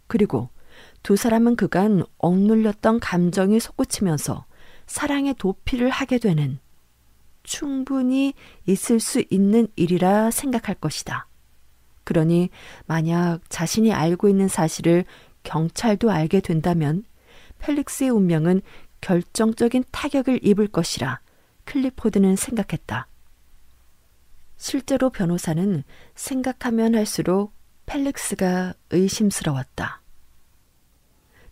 A: 그리고 두 사람은 그간 억눌렸던 감정이 솟구치면서 사랑의 도피를 하게 되는 충분히 있을 수 있는 일이라 생각할 것이다. 그러니 만약 자신이 알고 있는 사실을 경찰도 알게 된다면 펠릭스의 운명은 결정적인 타격을 입을 것이라 클리포드는 생각했다. 실제로 변호사는 생각하면 할수록 펠릭스가 의심스러웠다.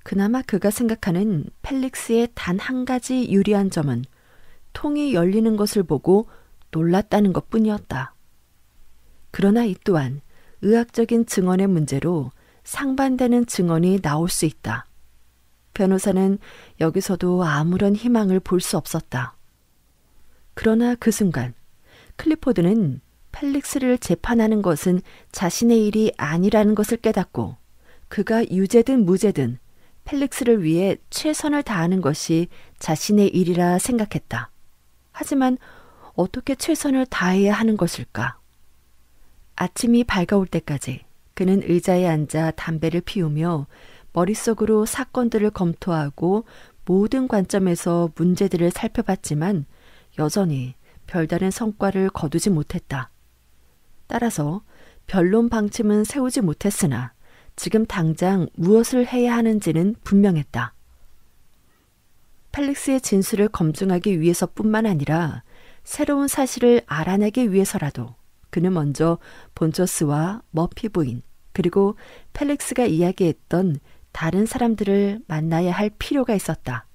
A: 그나마 그가 생각하는 펠릭스의 단 한 가지 유리한 점은 통이 열리는 것을 보고 놀랐다는 것 뿐이었다. 그러나 이 또한 의학적인 증언의 문제로 상반되는 증언이 나올 수 있다. 변호사는 여기서도 아무런 희망을 볼 수 없었다. 그러나 그 순간 클리포드는 펠릭스를 재판하는 것은 자신의 일이 아니라는 것을 깨닫고 그가 유죄든 무죄든 펠릭스를 위해 최선을 다하는 것이 자신의 일이라 생각했다. 하지만 어떻게 최선을 다해야 하는 것일까? 아침이 밝아올 때까지 그는 의자에 앉아 담배를 피우며 머릿속으로 사건들을 검토하고 모든 관점에서 문제들을 살펴봤지만 여전히 별다른 성과를 거두지 못했다. 따라서 변론 방침은 세우지 못했으나 지금 당장 무엇을 해야 하는지는 분명했다. 팔릭스의 진술을 검증하기 위해서뿐만 아니라 새로운 사실을 알아내기 위해서라도 그는 먼저 본저스와 머피 부인 그리고 펠릭스가 이야기했던 다른 사람들을 만나야 할 필요가 있었다.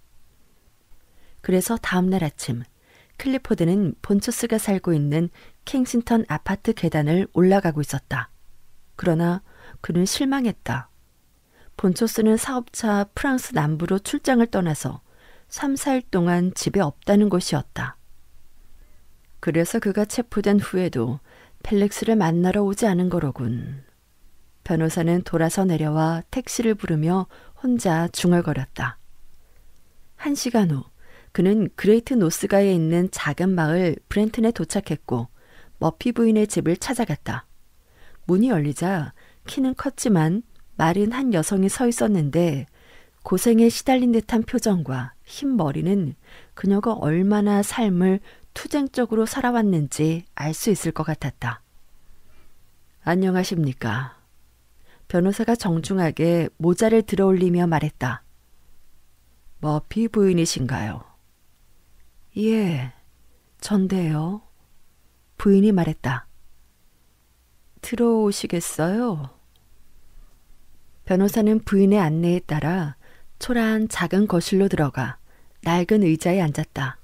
A: 그래서 다음날 아침 클리포드는 본처스가 살고 있는 킹싱턴 아파트 계단을 올라가고 있었다. 그러나 그는 실망했다. 본초스는 사업차 프랑스 남부로 출장을 떠나서 3, 4일 동안 집에 없다는 것이었다. 그래서 그가 체포된 후에도 펠릭스를 만나러 오지 않은 거로군. 변호사는 돌아서 내려와 택시를 부르며 혼자 중얼거렸다. 한 시간 후 그는 그레이트 노스가에 있는 작은 마을 브렌튼에 도착했고 머피 부인의 집을 찾아갔다. 문이 열리자 키는 컸지만 마른 한 여성이 서 있었는데 고생에 시달린 듯한 표정과 흰 머리는 그녀가 얼마나 삶을 투쟁적으로 살아왔는지 알 수 있을 것 같았다. 안녕하십니까. 변호사가 정중하게 모자를 들어 올리며 말했다. 머피 뭐 부인이신가요? 예, 전데요. 부인이 말했다. 들어오시겠어요? 변호사는 부인의 안내에 따라 초라한 작은 거실로 들어가 낡은 의자에 앉았다.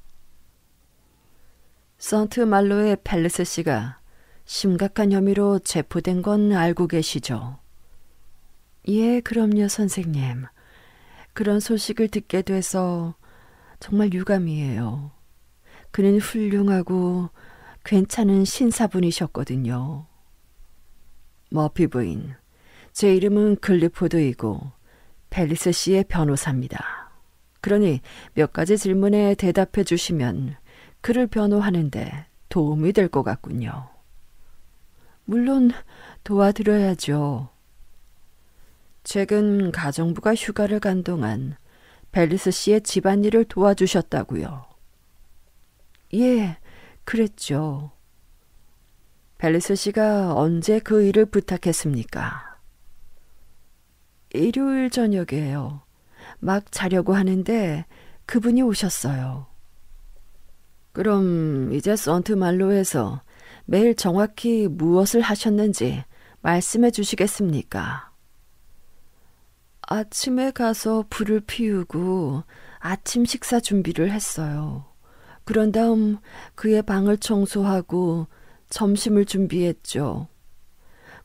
A: 선트 말로의 팰레스 씨가 심각한 혐의로 체포된 건 알고 계시죠? 예, 그럼요, 선생님. 그런 소식을 듣게 돼서 정말 유감이에요. 그는 훌륭하고 괜찮은 신사분이셨거든요. 머피 부인, 제 이름은 글리포드이고 벨리스 씨의 변호사입니다. 그러니 몇 가지 질문에 대답해 주시면 그를 변호하는데 도움이 될 것 같군요. 물론 도와드려야죠. 최근 가정부가 휴가를 간 동안 벨리스 씨의 집안일을 도와주셨다고요. 예, 그랬죠. 벨리스 씨가 언제 그 일을 부탁했습니까? 일요일 저녁이에요. 막 자려고 하는데 그분이 오셨어요. 그럼 이제 썬트말로에서 매일 정확히 무엇을 하셨는지 말씀해 주시겠습니까? 아침에 가서 불을 피우고 아침 식사 준비를 했어요. 그런 다음 그의 방을 청소하고 점심을 준비했죠.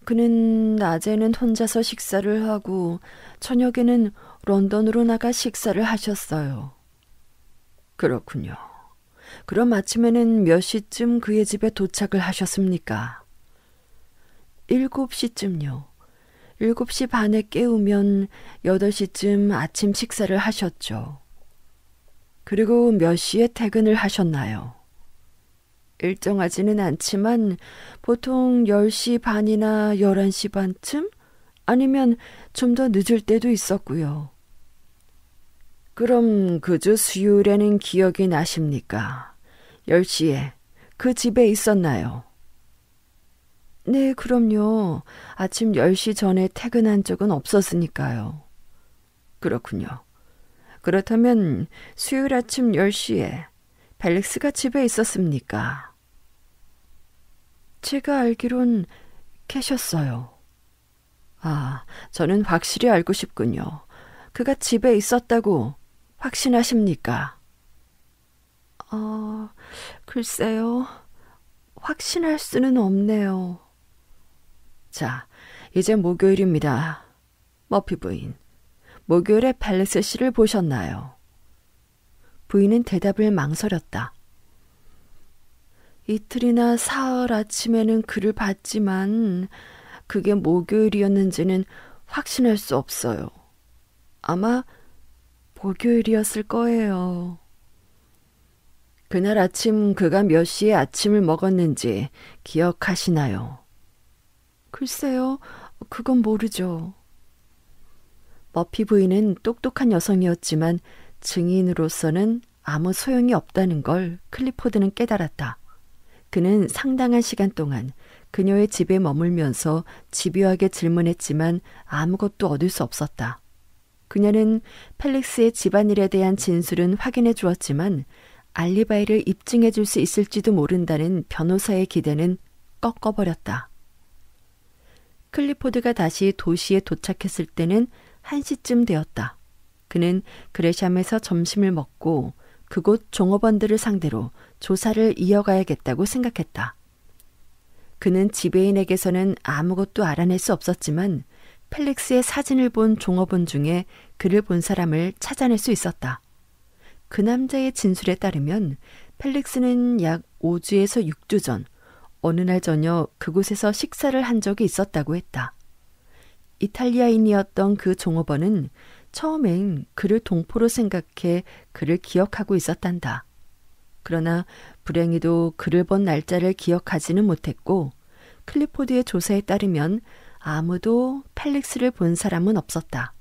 A: 그는 낮에는 혼자서 식사를 하고 저녁에는 런던으로 나가 식사를 하셨어요. 그렇군요. 그럼 아침에는 몇 시쯤 그의 집에 도착을 하셨습니까? 일곱 시쯤요. 일곱 시 반에 깨우면 여덟 시쯤 아침 식사를 하셨죠. 그리고 몇 시에 퇴근을 하셨나요? 일정하지는 않지만 보통 10시 반이나 11시 반쯤? 아니면 좀 더 늦을 때도 있었고요. 그럼 그 주 수요일에는 기억이 나십니까? 10시에 그 집에 있었나요? 네, 그럼요. 아침 10시 전에 퇴근한 적은 없었으니까요. 그렇군요. 그렇다면 수요일 아침 10시에 벨릭스가 집에 있었습니까? 제가 알기론 계셨어요. 아, 저는 확실히 알고 싶군요. 그가 집에 있었다고 확신하십니까? 어, 글쎄요. 확신할 수는 없네요. 자, 이제 목요일입니다. 머피 부인. 목요일에 팰레스 씨를 보셨나요? 부인은 대답을 망설였다. 이틀이나 사흘 아침에는 글을 봤지만 그게 목요일이었는지는 확신할 수 없어요. 아마 목요일이었을 거예요. 그날 아침 그가 몇 시에 아침을 먹었는지 기억하시나요? 글쎄요, 그건 모르죠. 머피 부인은 똑똑한 여성이었지만 증인으로서는 아무 소용이 없다는 걸 클리포드는 깨달았다. 그는 상당한 시간 동안 그녀의 집에 머물면서 집요하게 질문했지만 아무것도 얻을 수 없었다. 그녀는 펠릭스의 집안일에 대한 진술은 확인해 주었지만 알리바이를 입증해 줄 수 있을지도 모른다는 변호사의 기대는 꺾어버렸다. 클리포드가 다시 도시에 도착했을 때는 1시쯤 되었다. 그는 그레샴에서 점심을 먹고 그곳 종업원들을 상대로 조사를 이어가야겠다고 생각했다. 그는 지배인에게서는 아무것도 알아낼 수 없었지만 펠릭스의 사진을 본 종업원 중에 그를 본 사람을 찾아낼 수 있었다. 그 남자의 진술에 따르면 펠릭스는 약 5주에서 6주 전 어느 날 저녁 그곳에서 식사를 한 적이 있었다고 했다. 이탈리아인이었던 그 종업원은 처음엔 그를 동포로 생각해 그를 기억하고 있었단다. 그러나 불행히도 그를 본 날짜를 기억하지는 못했고 클리포드의 조사에 따르면 아무도 펠릭스를 본 사람은 없었다.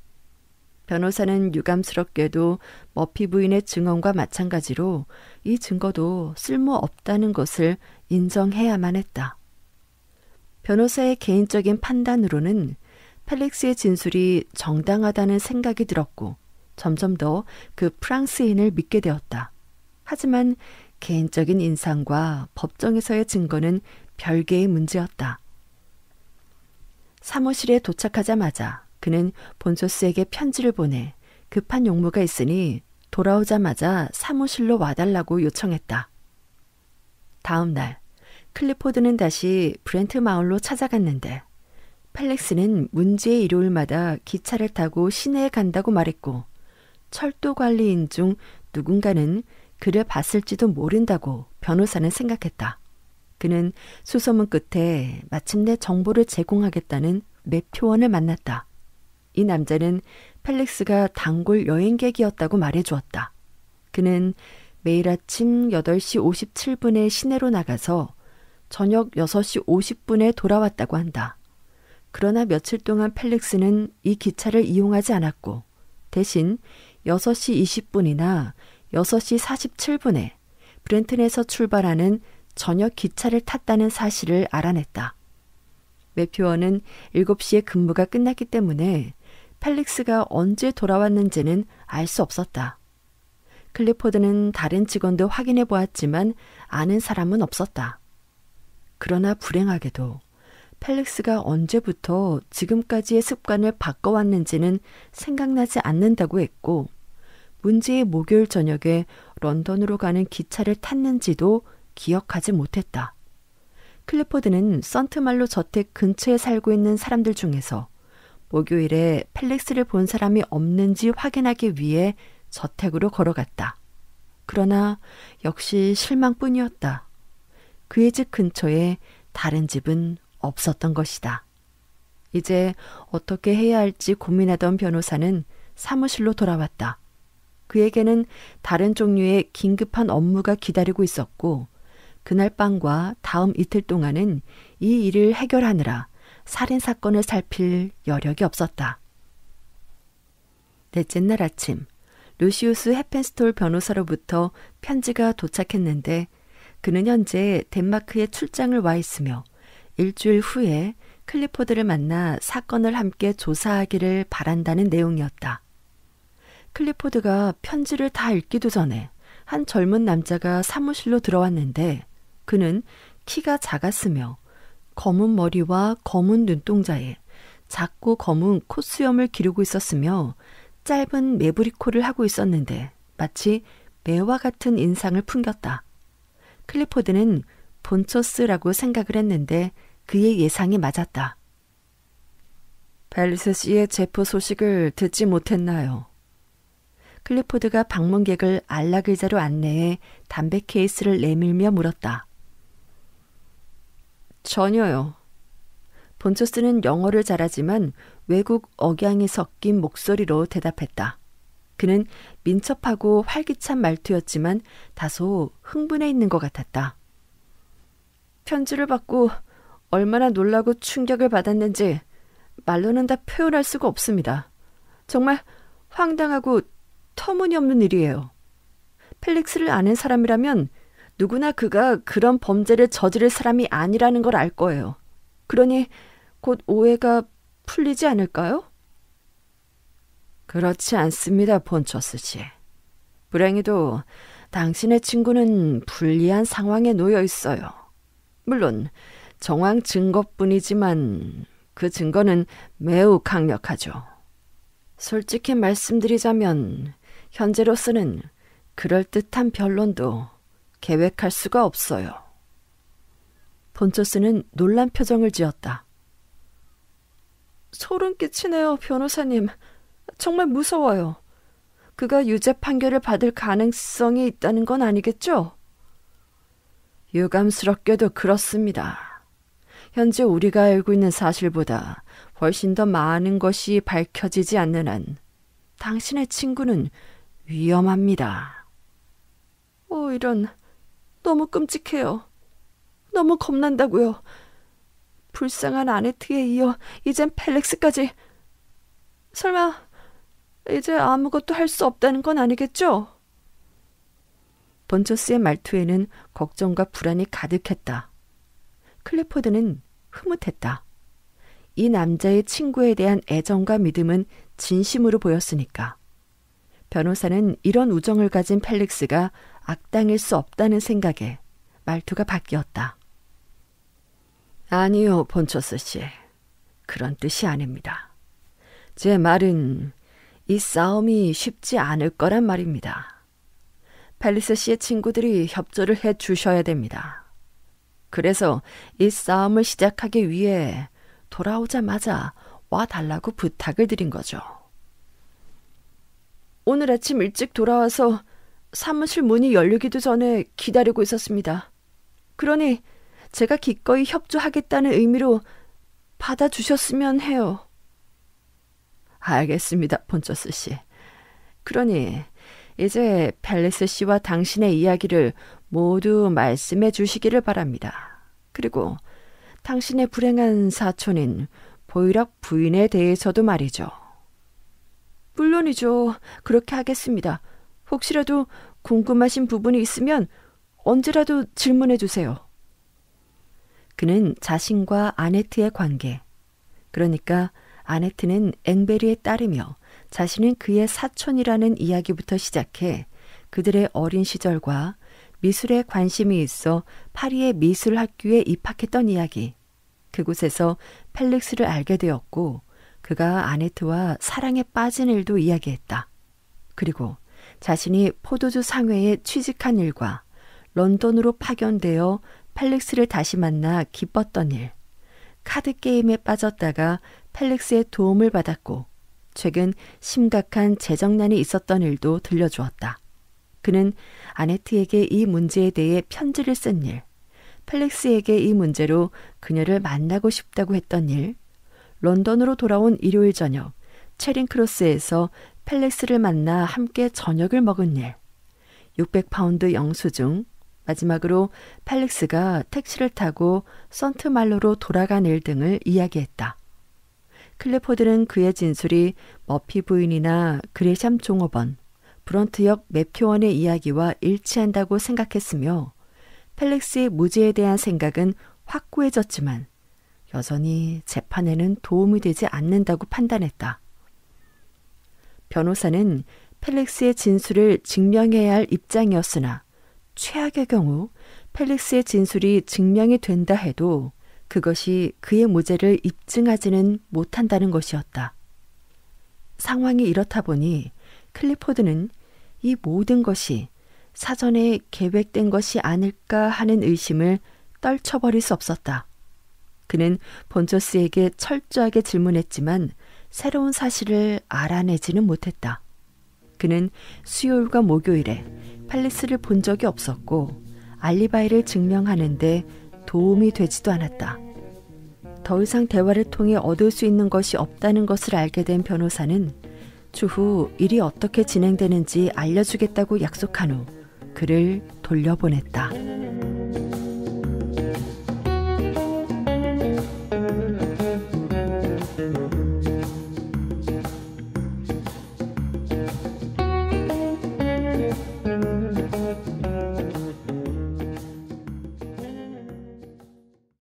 A: 변호사는 유감스럽게도 머피 부인의 증언과 마찬가지로 이 증거도 쓸모없다는 것을 인정해야만 했다. 변호사의 개인적인 판단으로는 펠릭스의 진술이 정당하다는 생각이 들었고 점점 더 그 프랑스인을 믿게 되었다. 하지만 개인적인 인상과 법정에서의 증거는 별개의 문제였다. 사무실에 도착하자마자 그는 본소스에게 편지를 보내 급한 용무가 있으니 돌아오자마자 사무실로 와달라고 요청했다. 다음 날 클리포드는 다시 브렌트 마을로 찾아갔는데 팔렉스는 문제의 일요일마다 기차를 타고 시내에 간다고 말했고 철도 관리인 중 누군가는 그를 봤을지도 모른다고 변호사는 생각했다. 그는 수소문 끝에 마침내 정보를 제공하겠다는 매표원을 만났다. 이 남자는 펠릭스가 단골 여행객이었다고 말해주었다. 그는 매일 아침 8시 57분에 시내로 나가서 저녁 6시 50분에 돌아왔다고 한다. 그러나 며칠 동안 펠릭스는 이 기차를 이용하지 않았고 대신 6시 20분이나 6시 47분에 브렌튼에서 출발하는 저녁 기차를 탔다는 사실을 알아냈다. 매표원은 7시에 근무가 끝났기 때문에 펠릭스가 언제 돌아왔는지는 알 수 없었다. 클리포드는 다른 직원도 확인해 보았지만 아는 사람은 없었다. 그러나 불행하게도 펠릭스가 언제부터 지금까지의 습관을 바꿔왔는지는 생각나지 않는다고 했고, 문제의 목요일 저녁에 런던으로 가는 기차를 탔는지도 기억하지 못했다. 클리포드는 썬트말로 저택 근처에 살고 있는 사람들 중에서 목요일에 펠릭스를 본 사람이 없는지 확인하기 위해 저택으로 걸어갔다. 그러나 역시 실망뿐이었다. 그의 집 근처에 다른 집은 없었던 것이다. 이제 어떻게 해야 할지 고민하던 변호사는 사무실로 돌아왔다. 그에게는 다른 종류의 긴급한 업무가 기다리고 있었고, 그날 밤과 다음 이틀 동안은 이 일을 해결하느라 살인 사건을 살필 여력이 없었다. 넷째 날 아침, 루시우스 헤펜스톨 변호사로부터 편지가 도착했는데 그는 현재 덴마크에 출장을 와 있으며 일주일 후에 클리포드를 만나 사건을 함께 조사하기를 바란다는 내용이었다. 클리포드가 편지를 다 읽기도 전에 한 젊은 남자가 사무실로 들어왔는데 그는 키가 작았으며 검은 머리와 검은 눈동자에 작고 검은 콧수염을 기르고 있었으며 짧은 매부리코를 하고 있었는데 마치 매와 같은 인상을 풍겼다. 클리포드는 본처스라고 생각을 했는데 그의 예상이 맞았다. 벨리스 씨의 제포 소식을 듣지 못했나요? 클리포드가 방문객을 안락의자로 안내해 담배 케이스를 내밀며 물었다. 전혀요. 본처스는 영어를 잘하지만 외국 억양이 섞인 목소리로 대답했다. 그는 민첩하고 활기찬 말투였지만 다소 흥분해 있는 것 같았다. 편지를 받고 얼마나 놀라고 충격을 받았는지 말로는 다 표현할 수가 없습니다. 정말 황당하고 터무니없는 일이에요. 펠릭스를 아는 사람이라면 누구나 그가 그런 범죄를 저지를 사람이 아니라는 걸 알 거예요. 그러니 곧 오해가 풀리지 않을까요? 그렇지 않습니다, 본처스 씨. 불행히도 당신의 친구는 불리한 상황에 놓여 있어요. 물론 정황 증거뿐이지만 그 증거는 매우 강력하죠. 솔직히 말씀드리자면 현재로서는 그럴듯한 변론도 계획할 수가 없어요. 본처스는 놀란 표정을 지었다. 소름 끼치네요, 변호사님. 정말 무서워요. 그가 유죄 판결을 받을 가능성이 있다는 건 아니겠죠? 유감스럽게도 그렇습니다. 현재 우리가 알고 있는 사실보다 훨씬 더 많은 것이 밝혀지지 않는 한 당신의 친구는 위험합니다. 오, 어, 이런. 너무 끔찍해요. 너무 겁난다고요. 불쌍한 아네트에 이어 이젠 펠렉스까지. 설마 이제 아무것도 할 수 없다는 건 아니겠죠? 번처스의 말투에는 걱정과 불안이 가득했다. 클래포드는 흐뭇했다. 이 남자의 친구에 대한 애정과 믿음은 진심으로 보였으니까. 변호사는 이런 우정을 가진 펠릭스가 악당일 수 없다는 생각에 말투가 바뀌었다. 아니요, 본처스 씨. 그런 뜻이 아닙니다. 제 말은 이 싸움이 쉽지 않을 거란 말입니다. 펠릭스 씨의 친구들이 협조를 해 주셔야 됩니다. 그래서 이 싸움을 시작하기 위해 돌아오자마자 와 달라고 부탁을 드린 거죠. 오늘 아침 일찍 돌아와서 사무실 문이 열리기도 전에 기다리고 있었습니다. 그러니 제가 기꺼이 협조하겠다는 의미로 받아주셨으면 해요. 알겠습니다, 본처스 씨. 그러니 이제 팰리스 씨와 당신의 이야기를 모두 말씀해 주시기를 바랍니다. 그리고 당신의 불행한 사촌인 보이락 부인에 대해서도 말이죠. 물론이죠. 그렇게 하겠습니다. 혹시라도 궁금하신 부분이 있으면 언제라도 질문해 주세요. 그는 자신과 아네트의 관계, 그러니까 아네트는 앵베리의 딸이며 자신은 그의 사촌이라는 이야기부터 시작해 그들의 어린 시절과 미술에 관심이 있어 파리의 미술학교에 입학했던 이야기. 그곳에서 펠릭스를 알게 되었고 그가 아네트와 사랑에 빠진 일도 이야기했다. 그리고 자신이 포도주 상회에 취직한 일과 런던으로 파견되어 펠릭스를 다시 만나 기뻤던 일, 카드 게임에 빠졌다가 펠릭스의 도움을 받았고 최근 심각한 재정난이 있었던 일도 들려주었다. 그는 아네트에게 이 문제에 대해 편지를 쓴 일, 펠릭스에게 이 문제로 그녀를 만나고 싶다고 했던 일, 런던으로 돌아온 일요일 저녁, 체링크로스에서 펠릭스를 만나 함께 저녁을 먹은 일, 600파운드 영수증, 마지막으로 펠릭스가 택시를 타고 선트말로로 돌아간 일 등을 이야기했다. 클래포들은 그의 진술이 머피 부인이나 그레샴 종업원, 브런트 역 매표원의 이야기와 일치한다고 생각했으며 펠릭스의 무죄에 대한 생각은 확고해졌지만 여전히 재판에는 도움이 되지 않는다고 판단했다. 변호사는 펠릭스의 진술을 증명해야 할 입장이었으나 최악의 경우 펠릭스의 진술이 증명이 된다 해도 그것이 그의 무죄를 입증하지는 못한다는 것이었다. 상황이 이렇다 보니 클리포드는 이 모든 것이 사전에 계획된 것이 아닐까 하는 의심을 떨쳐버릴 수 없었다. 그는 본조스에게 철저하게 질문했지만 새로운 사실을 알아내지는 못했다. 그는 수요일과 목요일에 팔리스를 본 적이 없었고 알리바이를 증명하는데 도움이 되지도 않았다. 더 이상 대화를 통해 얻을 수 있는 것이 없다는 것을 알게 된 변호사는 추후 일이 어떻게 진행되는지 알려주겠다고 약속한 후 그를 돌려보냈다.